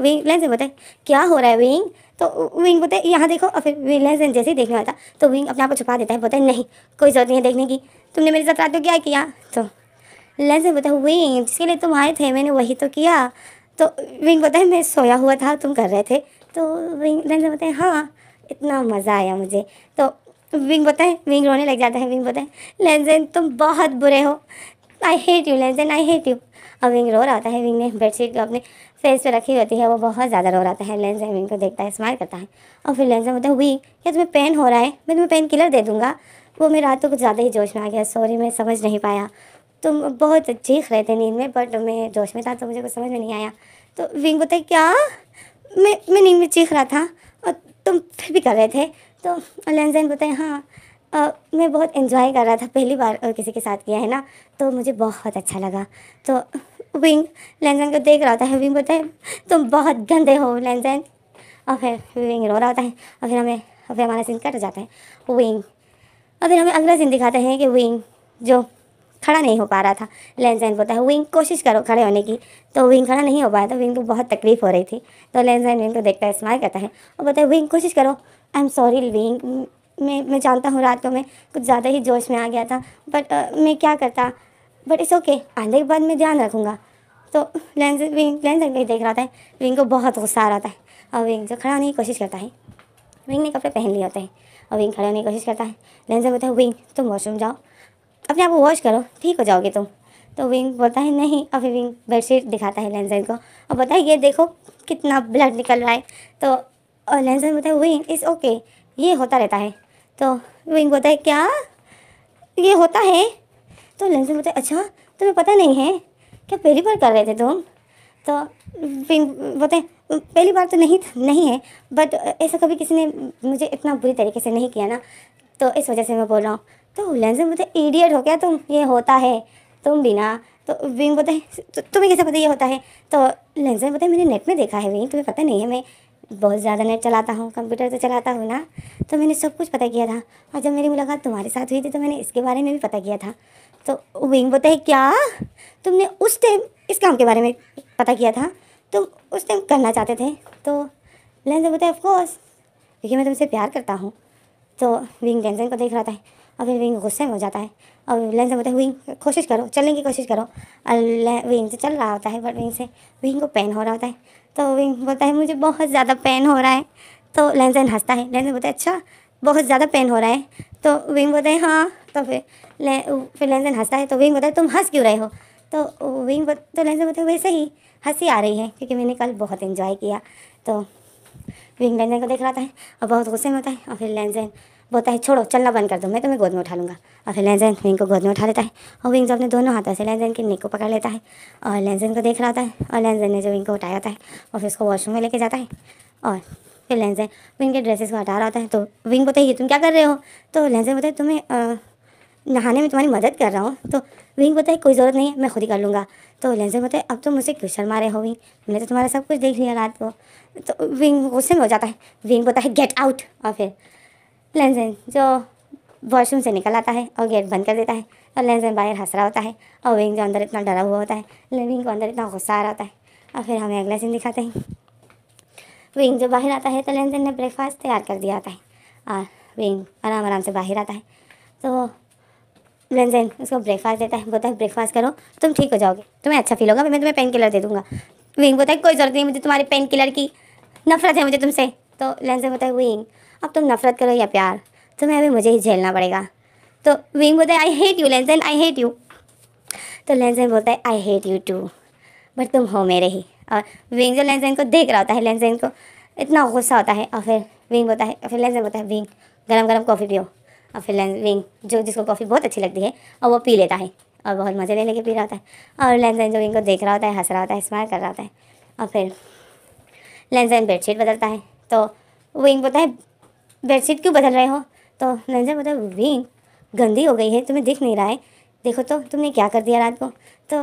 विंग लेंसन बोलता है क्या हो रहा है विंग तो विंग बोलते हैं यहाँ देखो और फिर लेंसन जैसे ही देखने वाला तो विंग अपने आप को छुपा देता है बोलता है नहीं कोई ज़रूरत नहीं है देखने की तुमने मेरे साथ रात को क्या किया तो लेंसन बोलता है विंग जिसके लिए तुम आए थे मैंने वही तो किया तो विंग बोलता है मैं सोया हुआ था तुम कर रहे थे तो विंग लेंसन बोलते हैं हाँ इतना मज़ा आया मुझे तो तो विंग होता है विंग रोने लग जाता है विंग होता है लेंजन तुम बहुत बुरे हो आई हेट यू लेंजन आई हेट यू अब विंग रो रहा होता है विंग ने बेडशीट अपने फेस पे रखी होती है वो बहुत ज़्यादा रो रहा है लेंजन विंग को देखता है स्माइल करता है और फिर लेंजन बोलता है विंग क्या तुम्हें पेन हो रहा है मैं तुम्हें पेन किलर दे दूँगा वो मेरी रात को कुछ ज़्यादा ही जोश में आ गया सॉरी मैं समझ नहीं पाया तुम बहुत चीख रहे थे नींद में बट मैं जोश में था तो मुझे कुछ समझ में नहीं आया तो विंग बोलता है क्या मैं मैं नींद में चीख रहा था और तुम फिर भी कर रहे थे तो लैंजाइन बोलता हाँ आ, मैं बहुत इन्जॉय कर रहा था पहली बार किसी के साथ किया है ना तो मुझे बहुत अच्छा लगा तो विंग लैंजाइन को देख रहा होता है विंग बोलता है तुम बहुत गंदे हो लैनजैन और फिर विंग रो रहा होता है और फिर हमें और फिर हमारा सीन कट जाता है विंग और फिर हमें अगला सीन दिखाते हैं कि विंग जो खड़ा नहीं हो पा रहा था लैंडस्लाइन बोलता है विंग कोशिश करो खड़े होने की तो विंग खड़ा नहीं हो पाया था तो विंग को बहुत तकलीफ हो रही थी तो लैंडस्लाइन विंग को देखता है स्माइल करता है और बोलता है विंग कोशिश करो आई एम सॉरी विंग मैं मैं जानता हूँ रात को मैं कुछ ज़्यादा ही जोश में आ गया था बट uh, मैं क्या करता बट इट्स ओके आने के बाद मैं ध्यान रखूँगा तो लेंस विंग लेंस भी देख रहा था विंग को बहुत गुस्सा आ रहा था और विंग जो खड़ा होने की कोशिश करता है विंग ने कपड़े पहन लिए होते हैं और विंग खड़े होने की कोशिश करता है लेंस बोलता है विंग तुम वॉशरूम जाओ अपने आप को वॉश करो ठीक हो जाओगे तुम तो विंग बोलता है नहीं अभी विंग बेडशीट दिखाता है लेंजन को और बोलता है ये देखो कितना ब्लड निकल रहा है तो और लेंजन बोलता है विंग इज़ ओके ये होता रहता है तो विंग बोलता है क्या ये होता है तो लेंजन बोलता है अच्छा तुम्हें पता नहीं है क्या पहली बार कर रहे थे तुम तो विंग बोलते हैं पहली बार तो नहीं नहीं है बट ऐसा कभी किसी ने मुझे इतना बुरी तरीके से नहीं किया ना तो इस वजह से मैं बोल रहा हूँ तो हुलैन बोलते इडियट हो क्या तुम ये होता है तुम भी ना तो विंग बोलते हैं तुम्हें कैसे पता ये होता है तो लेंसन बोलते हैं मैंने नेट में देखा है विंग तुम्हें पता नहीं है मैं बहुत ज़्यादा नेट चलाता हूँ कंप्यूटर तो चलाता हूँ ना तो मैंने सब कुछ पता किया था और जब मेरी मुलाकात तुम्हारे साथ हुई थी तो मैंने इसके बारे में भी पता किया था तो विंग बोलते हैं क्या तुमने उस टाइम इस काम के बारे में पता किया था तुम उस टाइम करना चाहते थे तो लेंसन बोलते हैं ऑफकोर्स क्योंकि मैं तुमसे प्यार करता हूँ तो विंग लेंसन को देख रहा था और फिर विंग गुस्से में हो जाता है और लेन से बोलते हैं विंग कोशिश करो चलने की कोशिश करो और विंग से चल रहा होता है बट विंग से विंग को पेन हो रहा होता है तो विंग बोलता है मुझे बहुत ज़्यादा पेन हो रहा है तो से हंसता है लेंसन बोलते हैं अच्छा बहुत ज़्यादा पेन हो रहा है तो विंग बोलते हैं हाँ तो फिर ले, फिर से हंसता है तो विंग बोलता है तुम हंस क्यों रहे हो तो विंग तो लेंसन बोलते वैसे ही हंसी आ रही है क्योंकि मैंने कल बहुत इन्जॉय किया तो विंग लेंसन को देख रहा था और बहुत गुस्से में होता है और फिर लेंसन बोलता है छोड़ो चलना बंद कर दो मैं तुम्हें गोद में उठा लूँगा और फिर लेंजन विंग को गोद में उठा लेता है और विंग जो अपने दोनों हाथों से लेंजन के नेक को पकड़ लेता है और लेंजन को देख रहा होता है और लेंजन ने जो विंग को उठाया होता है और फिर उसको वॉशरूम में लेके जाता है और फिर लेंजन विंग के ड्रेसेस को हटा रहा होता है तो विंग बोलता है तुम क्या कर रहे हो तो लेंजन बोलता हैं तुम्हें नहाने में तुम्हारी मदद कर रहा हूँ तो विंग बोलता है कोई ज़रूरत नहीं है मैं खुद ही कर लूँगा तो लेंजन बोलता है अब तुम मुझसे क्यों शर्मा रहे हो विंग मैंने तो तुम्हारा सब कुछ देख लिया रात को तो विंग गुस्से में हो जाता है विंग बोलता है गेट आउट और फिर लेंसन जो वॉशरूम से निकल आता है और गेट बंद कर देता है और लेंसन बाहर हंस रहा होता है और विंग जो अंदर इतना डरा हुआ होता है विंग को अंदर इतना गुस्सा आ रहा होता है और फिर हमें अगला सीन दिखाते हैं विंग जो बाहर आता है तो लेंसन ने ब्रेकफास्ट तैयार कर दिया होता है और विंग आराम आराम से बाहर आता है तो लेंजन उसको ब्रेकफास्ट देता है बोलता है ब्रेकफास्ट करो तुम ठीक हो जाओगे तुम्हें अच्छा फील होगा मैं तुम्हें पेन किलर दे दूँगा विंग बोलता है कोई ज़रूरत नहीं मुझे तुम्हारे पेन किलर की नफरत है मुझे तुमसे तो लेंजन बोलता है विंग अब तुम नफरत करो या प्यार तुम्हें अभी मुझे ही झेलना पड़ेगा तो विंग तो बोलता है आई हेट यू लेंसन आई हेट यू तो लेंसन बोलता है I hate you too but तुम हो मेरे ही और विंग जो लेंसन को देख रहा होता है लेंसन को इतना गुस्सा होता है और फिर विंग बोलता है फिर लेंसन बोलता है विंग गरम गरम कॉफ़ी पियो और फिर लेंस विंग जो जिसको कॉफ़ी बहुत अच्छी लगती है और वो पी लेता है और बहुत मज़े ले लेके पी रहा होता है और लेंसन जो विंग को देख रहा होता है हंस रहा होता है स्माइल कर रहा होता है और फिर लेंसन बेडशीट बदलता है तो विंग बोलता है बेडशीट क्यों बदल रहे हो तो नंजा बोला मतलब विंग गंदी हो गई है तुम्हें दिख नहीं रहा है देखो तो तुमने क्या कर दिया रात को तो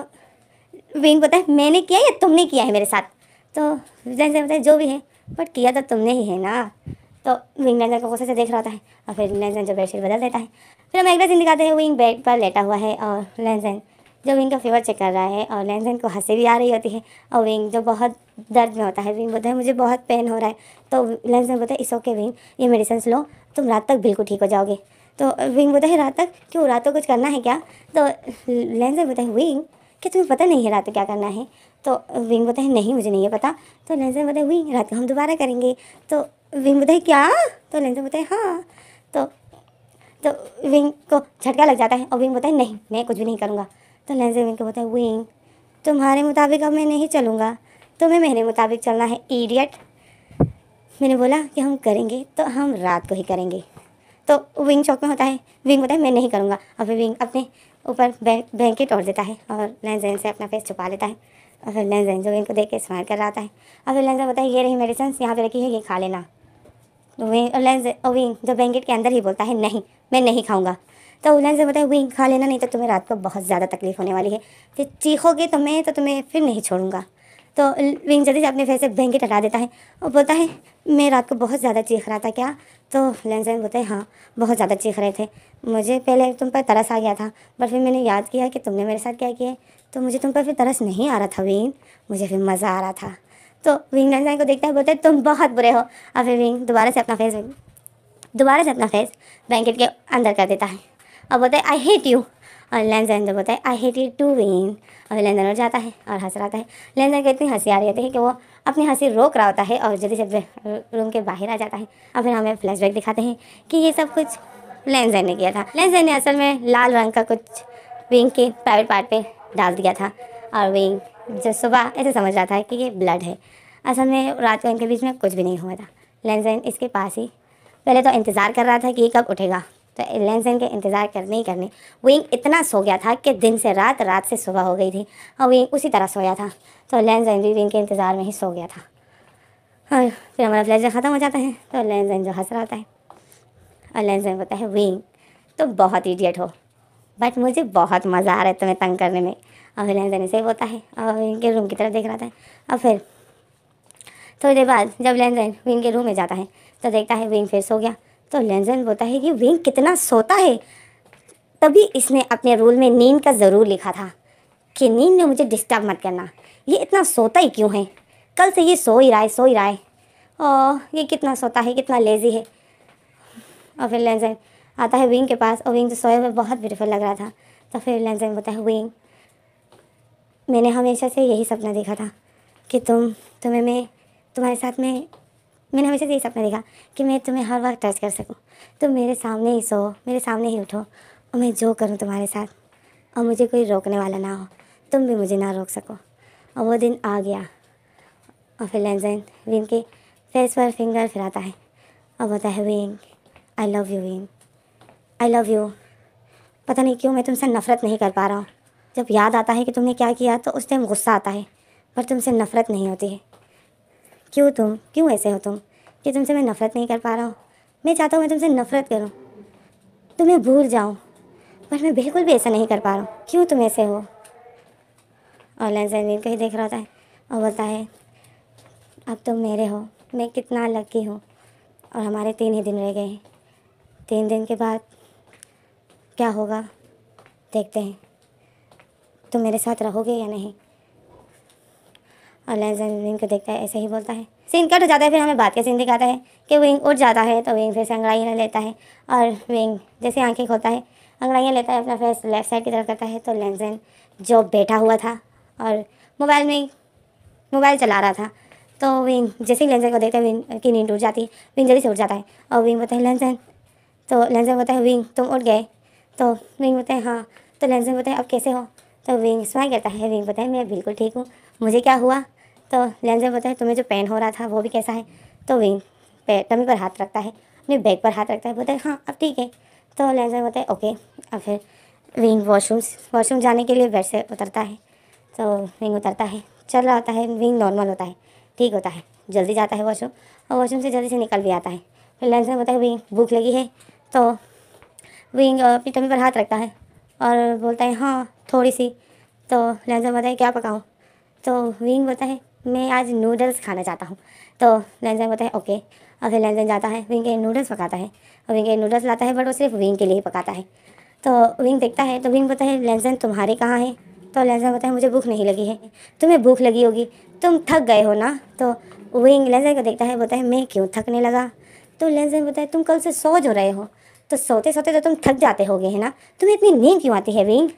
विंग बताए मैंने किया या तुमने किया है मेरे साथ तो नंजा बताए जो भी है बट किया तो तुमने ही है ना तो विंग नंजन को गुस्से से देख रहा होता है और फिर नंजन जो बेडशीट बदल देता है फिर हम एक दिन दिखाते हैं विंग बेड पर लेटा हुआ है और नंजन जो विंग का फेवर चेक कर रहा है और लैंजन को हंसी भी आ रही होती है और विंग जो बहुत दर्द में होता है विंग बोलता है मुझे बहुत पेन हो रहा है तो लैंजन बोलता है इस ओके विंग ये मेडिसिन लो तुम रात तक बिल्कुल ठीक हो जाओगे तो विंग बोलता है रात तक क्यों रात को कुछ करना है क्या तो लैंजन बोलता है विंग क्या तुम्हें पता नहीं है रात को क्या करना है तो विंग बोलता है नहीं मुझे नहीं है पता तो लैंजन बोलता है विंग रात को हम दोबारा करेंगे तो विंग बोलता है क्या तो लैंजन बोलता है हाँ तो तो विंग को झटका लग जाता है और विंग बोलता है नहीं मैं कुछ भी नहीं करूँगा तो लहजे के बोलता है विंग तुम्हारे मुताबिक अब मैं नहीं चलूँगा तुम्हें मेरे मुताबिक चलना है ईडियट मैंने बोला कि हम करेंगे तो हम रात को ही करेंगे तो विंग चौक में होता है विंग होता है मैं नहीं करूँगा और फिर विंग अपने ऊपर ब्लैंकेट ओढ़ देता है और लहजेन से अपना फेस छुपा लेता है और फिर लहजेन जो विंग को देख के स्माइल कर रहा था और फिर लहजा बताया ये रही मेडिसिन यहाँ पर रखी है ये खा लेना तो विंग और लहजे और विंग जो ब्लैंकेट के अंदर ही बोलता है नहीं मैं नहीं खाऊँगा तो उलन से हैं विंग खा लेना नहीं तो तुम्हें रात को बहुत ज़्यादा तकलीफ होने वाली है फिर चीखोगे तुम्हें तो तुम्हें फिर नहीं छोड़ूंगा तो विंग जल्दी से अपने फेस से बैंकेट हटा देता है और बोलता है मैं रात को बहुत ज़्यादा चीख रहा था क्या तो लेंसन बोलते हैं हाँ बहुत ज़्यादा चीख रहे थे मुझे पहले तुम पर तरस आ गया था बट फिर मैंने याद किया कि तुमने मेरे साथ क्या किया तो मुझे तुम पर फिर तरस नहीं आ रहा था विंग मुझे फिर मज़ा आ रहा था तो विंग लेंस को देखता है बोलते तुम बहुत बुरे हो और फिर विंग दोबारा से अपना फेस दोबारा से अपना फेस बैंकेट के अंदर कर देता है अब बोलता है आई हेट यू और लैंजन जो बोलता है I hate you too Win और लैंजन उठ जाता है और हंस रहा है लेंजन को इतनी हंसी आ रही है कि वो अपनी हंसी रोक रहा होता है और जल्दी से रूम के बाहर आ जाता है और फिर हमें फ्लैशबैक दिखाते हैं कि ये सब कुछ लैंजन ने किया था लैंजन ने असल में लाल रंग का कुछ विंग के प्राइवेट पार्ट पर डाल दिया था और विंग जो सुबह ऐसे समझ रहा था कि ये ब्लड है असल में रात को इनके बीच में कुछ भी नहीं हुआ था लेंजन इसके पास ही पहले तो इंतज़ार कर रहा था कि ये कब उठेगा तो एयरलाइन के इनके इंतज़ार करने ही करने विंग इतना सो गया था कि दिन से रात रात से सुबह हो गई थी और विंग उसी तरह सोया था तो एयरलाइन जैन भी विंग के इंतज़ार में ही सो गया था और फिर हमारा लेंजन ख़त्म हो जाता है तो एयरलाइन जैन जो हंस रहा है एयरलाइन जैन बोलता है विंग तो बहुत इडियट हो बट मुझे बहुत मज़ा आ रहा है तुम्हें तंग करने में और एयरलाइन जैन से होता है और विंग के रूम की तरफ देख रहा था और फिर थोड़ी देर बाद जब लैंड विंग के रूम में जाता है तो देखता है विंग फिर सो गया तो लेंजन बोलता है कि विंग कितना सोता है तभी इसने अपने रूल में नींद का ज़रूर लिखा था कि नींद ने मुझे डिस्टर्ब मत करना ये इतना सोता ही क्यों है कल से ये सो ही रहा है सो ही रहा है और ये कितना सोता है कितना लेज़ी है और फिर लेंजन आता है विंग के पास और विंग जो सोए हुए बहुत ब्यूटीफुल लग रहा था तो फिर लेंजन बोलता है विंग मैंने हमेशा से यही सपना देखा था कि तुम तुम्हें मैं तुम्हारे साथ में मैंने हमेशा यही सपना देखा कि मैं तुम्हें हर वक्त टच कर सकूँ तुम मेरे सामने ही सो मेरे सामने ही उठो और मैं जो करूँ तुम्हारे साथ और मुझे कोई रोकने वाला ना हो तुम भी मुझे ना रोक सको और वो दिन आ गया और फिर लेंजन विन के फेस पर फिंगर फिराता है और बोलता है Win I love you Win I love you पता नहीं क्यों मैं तुमसे नफ़रत नहीं कर पा रहा हूँ जब याद आता है कि तुमने क्या किया तो उस टाइम गुस्सा आता है पर तुमसे नफ़रत नहीं होती है क्यों तुम क्यों ऐसे हो तुम कि तुमसे मैं नफ़रत नहीं कर पा रहा हूँ मैं चाहता हूँ मैं तुमसे नफ़रत करूँ तुम्हें भूल जाऊँ पर मैं बिल्कुल भी ऐसा नहीं कर पा रहा हूँ क्यों तुम ऐसे हो ऑनलाइन जमीन को ही देख रहा होता है और बोलता है अब तुम मेरे हो मैं कितना लकी हूँ और हमारे तीन ही दिन रह गए हैं तीन दिन के बाद क्या होगा देखते हैं तुम मेरे साथ रहोगे या नहीं और लेंस विंग को देखता है ऐसे ही बोलता है सीन कट हो जाता है फिर हमें बात का सीन दिखाता है कि विंग उठ जाता है तो विंग फिर से अंगड़ाइयाँ लेता है और विंग जैसे आंखें खोलता है अंगड़ाइयाँ लेता है अपना फेस लेफ्ट साइड की तरफ करता है तो लेंसन जो बैठा हुआ था और मोबाइल में मोबाइल चला रहा था तो विंग जैसे ही लेंसन को देखते हैं विंग की नींद उठ जाती है विंग जल्दी से उठ जाता है और विंग बोलते हैं लेंसन तो लेंसन बोलते है विंग तुम उठ गए तो विंग बोलते हैं हाँ तो लेंसन बोलते हैं अब कैसे हो तो विंग स्माइल करता है विंग बोलते हैं मैं बिल्कुल ठीक हूँ मुझे क्या हुआ तो लेंजर बोलता है तुम्हें जो पेन हो रहा था वो भी कैसा है तो विंग टमी पर हाथ रखता है अपने बैग पर हाथ रखता है बोलता है हाँ अब ठीक है तो लेंजर बोलता है ओके अब फिर विंग वॉशरूम वॉशरूम जाने के लिए बेड से उतरता है तो विंग उतरता है चल रहा होता है विंग नॉर्मल होता है ठीक होता है जल्दी जाता है वॉशरूम और वॉशरूम से जल्दी से निकल भी आता है फिर लेंजर बोलता है विंग भूख लगी है तो विंग अपनी टमी पर हाथ रखता है और बोलता है हाँ थोड़ी सी तो लेंजर तो बोलता है क्या पकाऊँ तो विंग बोलता है मैं आज नूडल्स खाना चाहता हूँ तो लैंडलाइन बोलता है ओके और फिर लैंडलाइन जाता है विंग के नूडल्स पकाता है और विंग के नूडल्स लाता है बट वो सिर्फ विंग के लिए पकाता है तो विंग देखता है तो विंग बोलता है लैंडलाइन तुम्हारे कहाँ है तो लैंडलाइन बोलता है मुझे भूख नहीं लगी है तुम्हें भूख लगी होगी तुम थक गए हो ना तो विंग लैंडलाइन को देखता है बोलता है मैं क्यों थकने लगा तो लैंडलाइन बोलता है तुम कल से सो जो रहे हो तो सोते सोते तो तुम थक जाते गए है ना तुम्हें इतनी नींद क्यों आती है विंग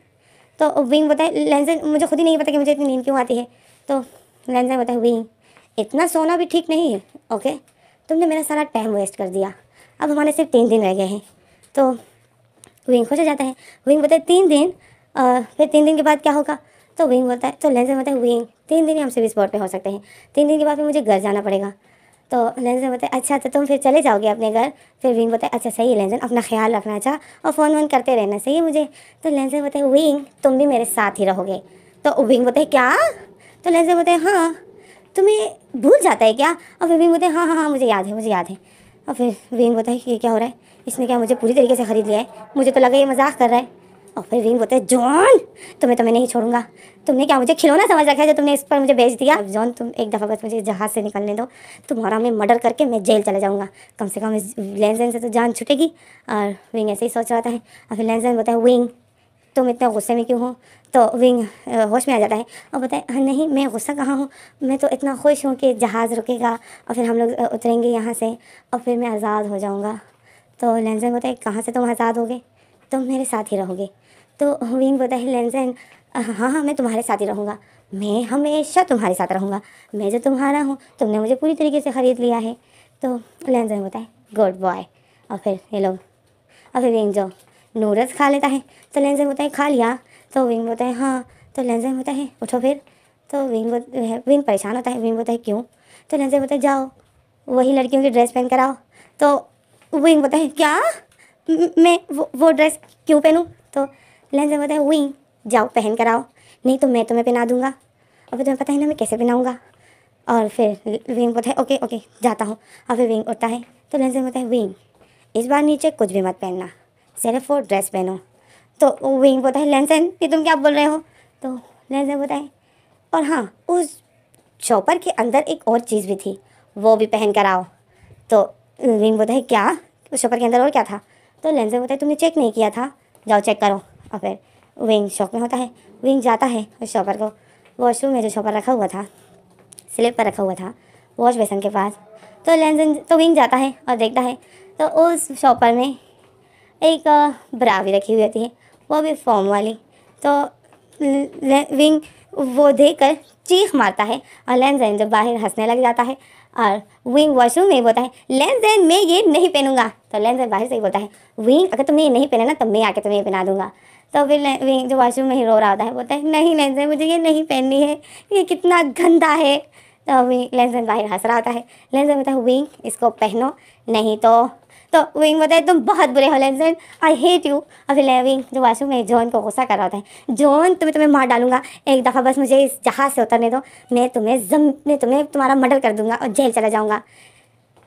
तो विंग बोलता है लैंडलाइन मुझे खुद ही नहीं पता कि मुझे इतनी नींद क्यों आती है तो मैनेजर बोलता बताया वी इतना सोना भी ठीक नहीं है ओके तुमने मेरा सारा टाइम वेस्ट कर दिया अब हमारे सिर्फ तीन दिन रह गए हैं तो विंग खुश हो जाता है विंग बोलता है तीन दिन आ, फिर तीन दिन के बाद क्या होगा तो विंग बोलता है तो लेंसर बताए विंग तीन दिन ही हम सभी स्पॉट पे हो सकते हैं तीन दिन के बाद फिर मुझे घर जाना पड़ेगा तो लेंजन बताए अच्छा तो तुम फिर चले जाओगे अपने घर फिर विंग बताए अच्छा सही है लेंजन अपना ख्याल रखना अच्छा और फ़ोन वोन करते रहना सही है मुझे तो लेंजन बोलता है विंग तुम भी मेरे साथ ही रहोगे तो विंग बताए क्या तो लहजे बोलते हैं हाँ तुम्हें भूल जाता है क्या और फिर विंग बोलते हैं हाँ हाँ हाँ मुझे याद है मुझे याद है और फिर विंग बोलता है कि क्या हो रहा है इसने क्या मुझे पूरी तरीके से ख़रीद लिया है मुझे तो लगा ये मजाक कर रहा है और फिर विंग बोलते हैं जॉन तुम्हें तो मैं नहीं छोड़ूंगा तुमने क्या मुझे खिलौना समझ रखा है जो तुमने इस पर मुझे बेच दिया जॉन तुम एक दफ़ा बस मुझे जहाज़ से निकलने दो तुम्हारा मैं मर्डर करके मैं जेल चला जाऊँगा कम से कम इस लेंसन से तो जान छुटेगी और विंग ऐसे ही सोच रहा था है और फिर लेंसन बोलता है विंग तुम इतने गुस्से में क्यों हो तो विंग होश में आ जाता है और बताए हाँ, नहीं मैं गुस्सा कहाँ हूँ मैं तो इतना खुश हूँ कि जहाज़ रुकेगा और फिर हम लोग उतरेंगे यहाँ से और फिर मैं आज़ाद हो जाऊँगा तो लेंजन बताए कहाँ से तुम आज़ाद गए तुम मेरे साथ ही रहोगे तो विंग बताए लेंजन हाँ हाँ मैं तुम्हारे साथ ही रहूँगा मैं हमेशा तुम्हारे साथ रहूँगा मैं जो तुम्हारा हूँ तुमने मुझे पूरी तरीके से ख़रीद लिया है तो लेंजन बताए गुड बॉय और फिर ये लोग और फिर विंग जो नूडल्स खा लेता है तो लेंजन बताए खा लिया तो विंग बोलता है हाँ तो लेंजन बोलता है उठो फिर तो विंग विंग परेशान होता है विंग बोलता है क्यों तो लेंजन बोलता है जाओ वही लड़कियों की ड्रेस पहन कर आओ तो विंग बोलता है क्या मैं वो, वो ड्रेस क्यों पहनूँ तो लेंजन बोलता है विंग जाओ पहन कर आओ नहीं तो मैं तुम्हें पहना दूँगा अभी तुम्हें पता है ना मैं कैसे पहनाऊँगा और फिर विंग बोलता है ओके ओके जाता हूँ और फिर विंग उठता है तो लेंजन बोलता है विंग इस बार नीचे कुछ भी मत पहनना सिर्फ वो ड्रेस पहनो तो वो विंग बोलता है लेंसन ये तुम क्या बोल रहे हो तो लेंसन बोलता है और हाँ उस चॉपर के अंदर एक और चीज़ भी थी वो भी पहन कर आओ तो विंग बोलता है क्या उस चॉपर के अंदर और क्या था तो लेंसन बोलता है तुमने चेक नहीं किया था जाओ चेक करो और फिर विंग शॉप में होता है विंग जाता है उस शॉपर को वॉशरूम में जो शॉपर रखा हुआ था स्लिप पर रखा हुआ था वॉश बेसन के पास तो लेंसन तो विंग जाता है और देखता है तो उस शॉपर में एक ब्रा भी रखी हुई होती है वो भी फॉर्म वाली तो विंग वो देकर चीख मारता है और लेंजन जब बाहर हंसने लग जाता है और विंग वॉशरूम में ही बोलता है लेंजन मैं ये नहीं पहनूंगा तो एन बाहर से ही बोलता है विंग अगर तुमने ये नहीं पहना ना तो मैं आके तुम्हें ये पहना दूंगा तो फिर विंग जो वॉशरूम में ही रो रहा होता है बोलता है नहीं लेंजन मुझे ये नहीं पहननी है ये कितना गंदा है तो विंग लेंजन बाहर हंस रहा होता है लेंजन बोलता है विंग इसको पहनो नहीं तो तो विंग बताए तुम बहुत बुरे हो लेंसन आई हेट यू अभी ले विंग जो वाशरूम मैं जॉन को गुस्सा कर रहा होता है जॉन तुम्हें तुम्हें मार डालूंगा एक दफ़ा बस मुझे इस जहाज़ से उतरने दो मैं तुम्हें जम मैं तुम्हें तुम्हारा मर्डर कर दूंगा और जेल चला जाऊँगा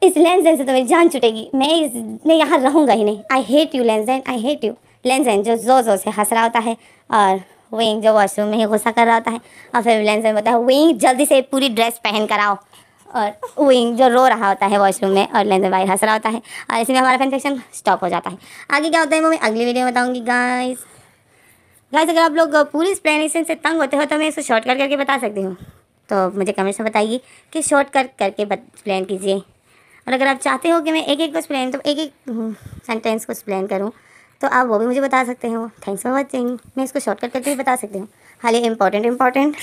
इस लेंसन से तो मेरी जान छुटेगी मैं इस मैं यहाँ रहूँगा ही नहीं आई हेट यू लेंसन आई हेट यू लेंसन जो जोर जोर से हंस रहा होता है और विंग जो वॉशरूम में ही गुस्सा कर रहा होता है और फिर लेंसन बताया विंग जल्दी से पूरी ड्रेस पहन कर आओ और वोइंग जो रो रहा होता है वॉशरूम में और लेंदर बाहर हंस रहा होता है और इसमें हमारा कन्फेक्शन स्टॉप हो जाता है आगे क्या होता है वो मैं अगली वीडियो में बताऊँगी गाइस गाइस अगर आप लोग पूरी एक्सप्लेनेशन से तंग होते हो तो मैं इसको शॉर्ट कट करके बता सकती हूँ तो मुझे कमेंट्स में बताइए कि शॉर्ट कट करके एक्सप्लेन कीजिए और अगर आप चाहते हो कि मैं एक एक को एक्सप्लेन तो एक एक सेंटेंस को एक्सप्लेन करूँ तो आप वो भी मुझे बता सकते हो थैंक्स फॉर वॉचिंग मैं इसको कट करके भी बता सकती हूँ हाल ही इंपॉर्टेंट इंपॉर्टेंट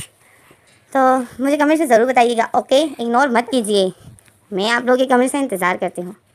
तो मुझे कमेंट से ज़रूर बताइएगा ओके इग्नोर मत कीजिए मैं आप लोगों के कमेंट से इंतज़ार करती हूँ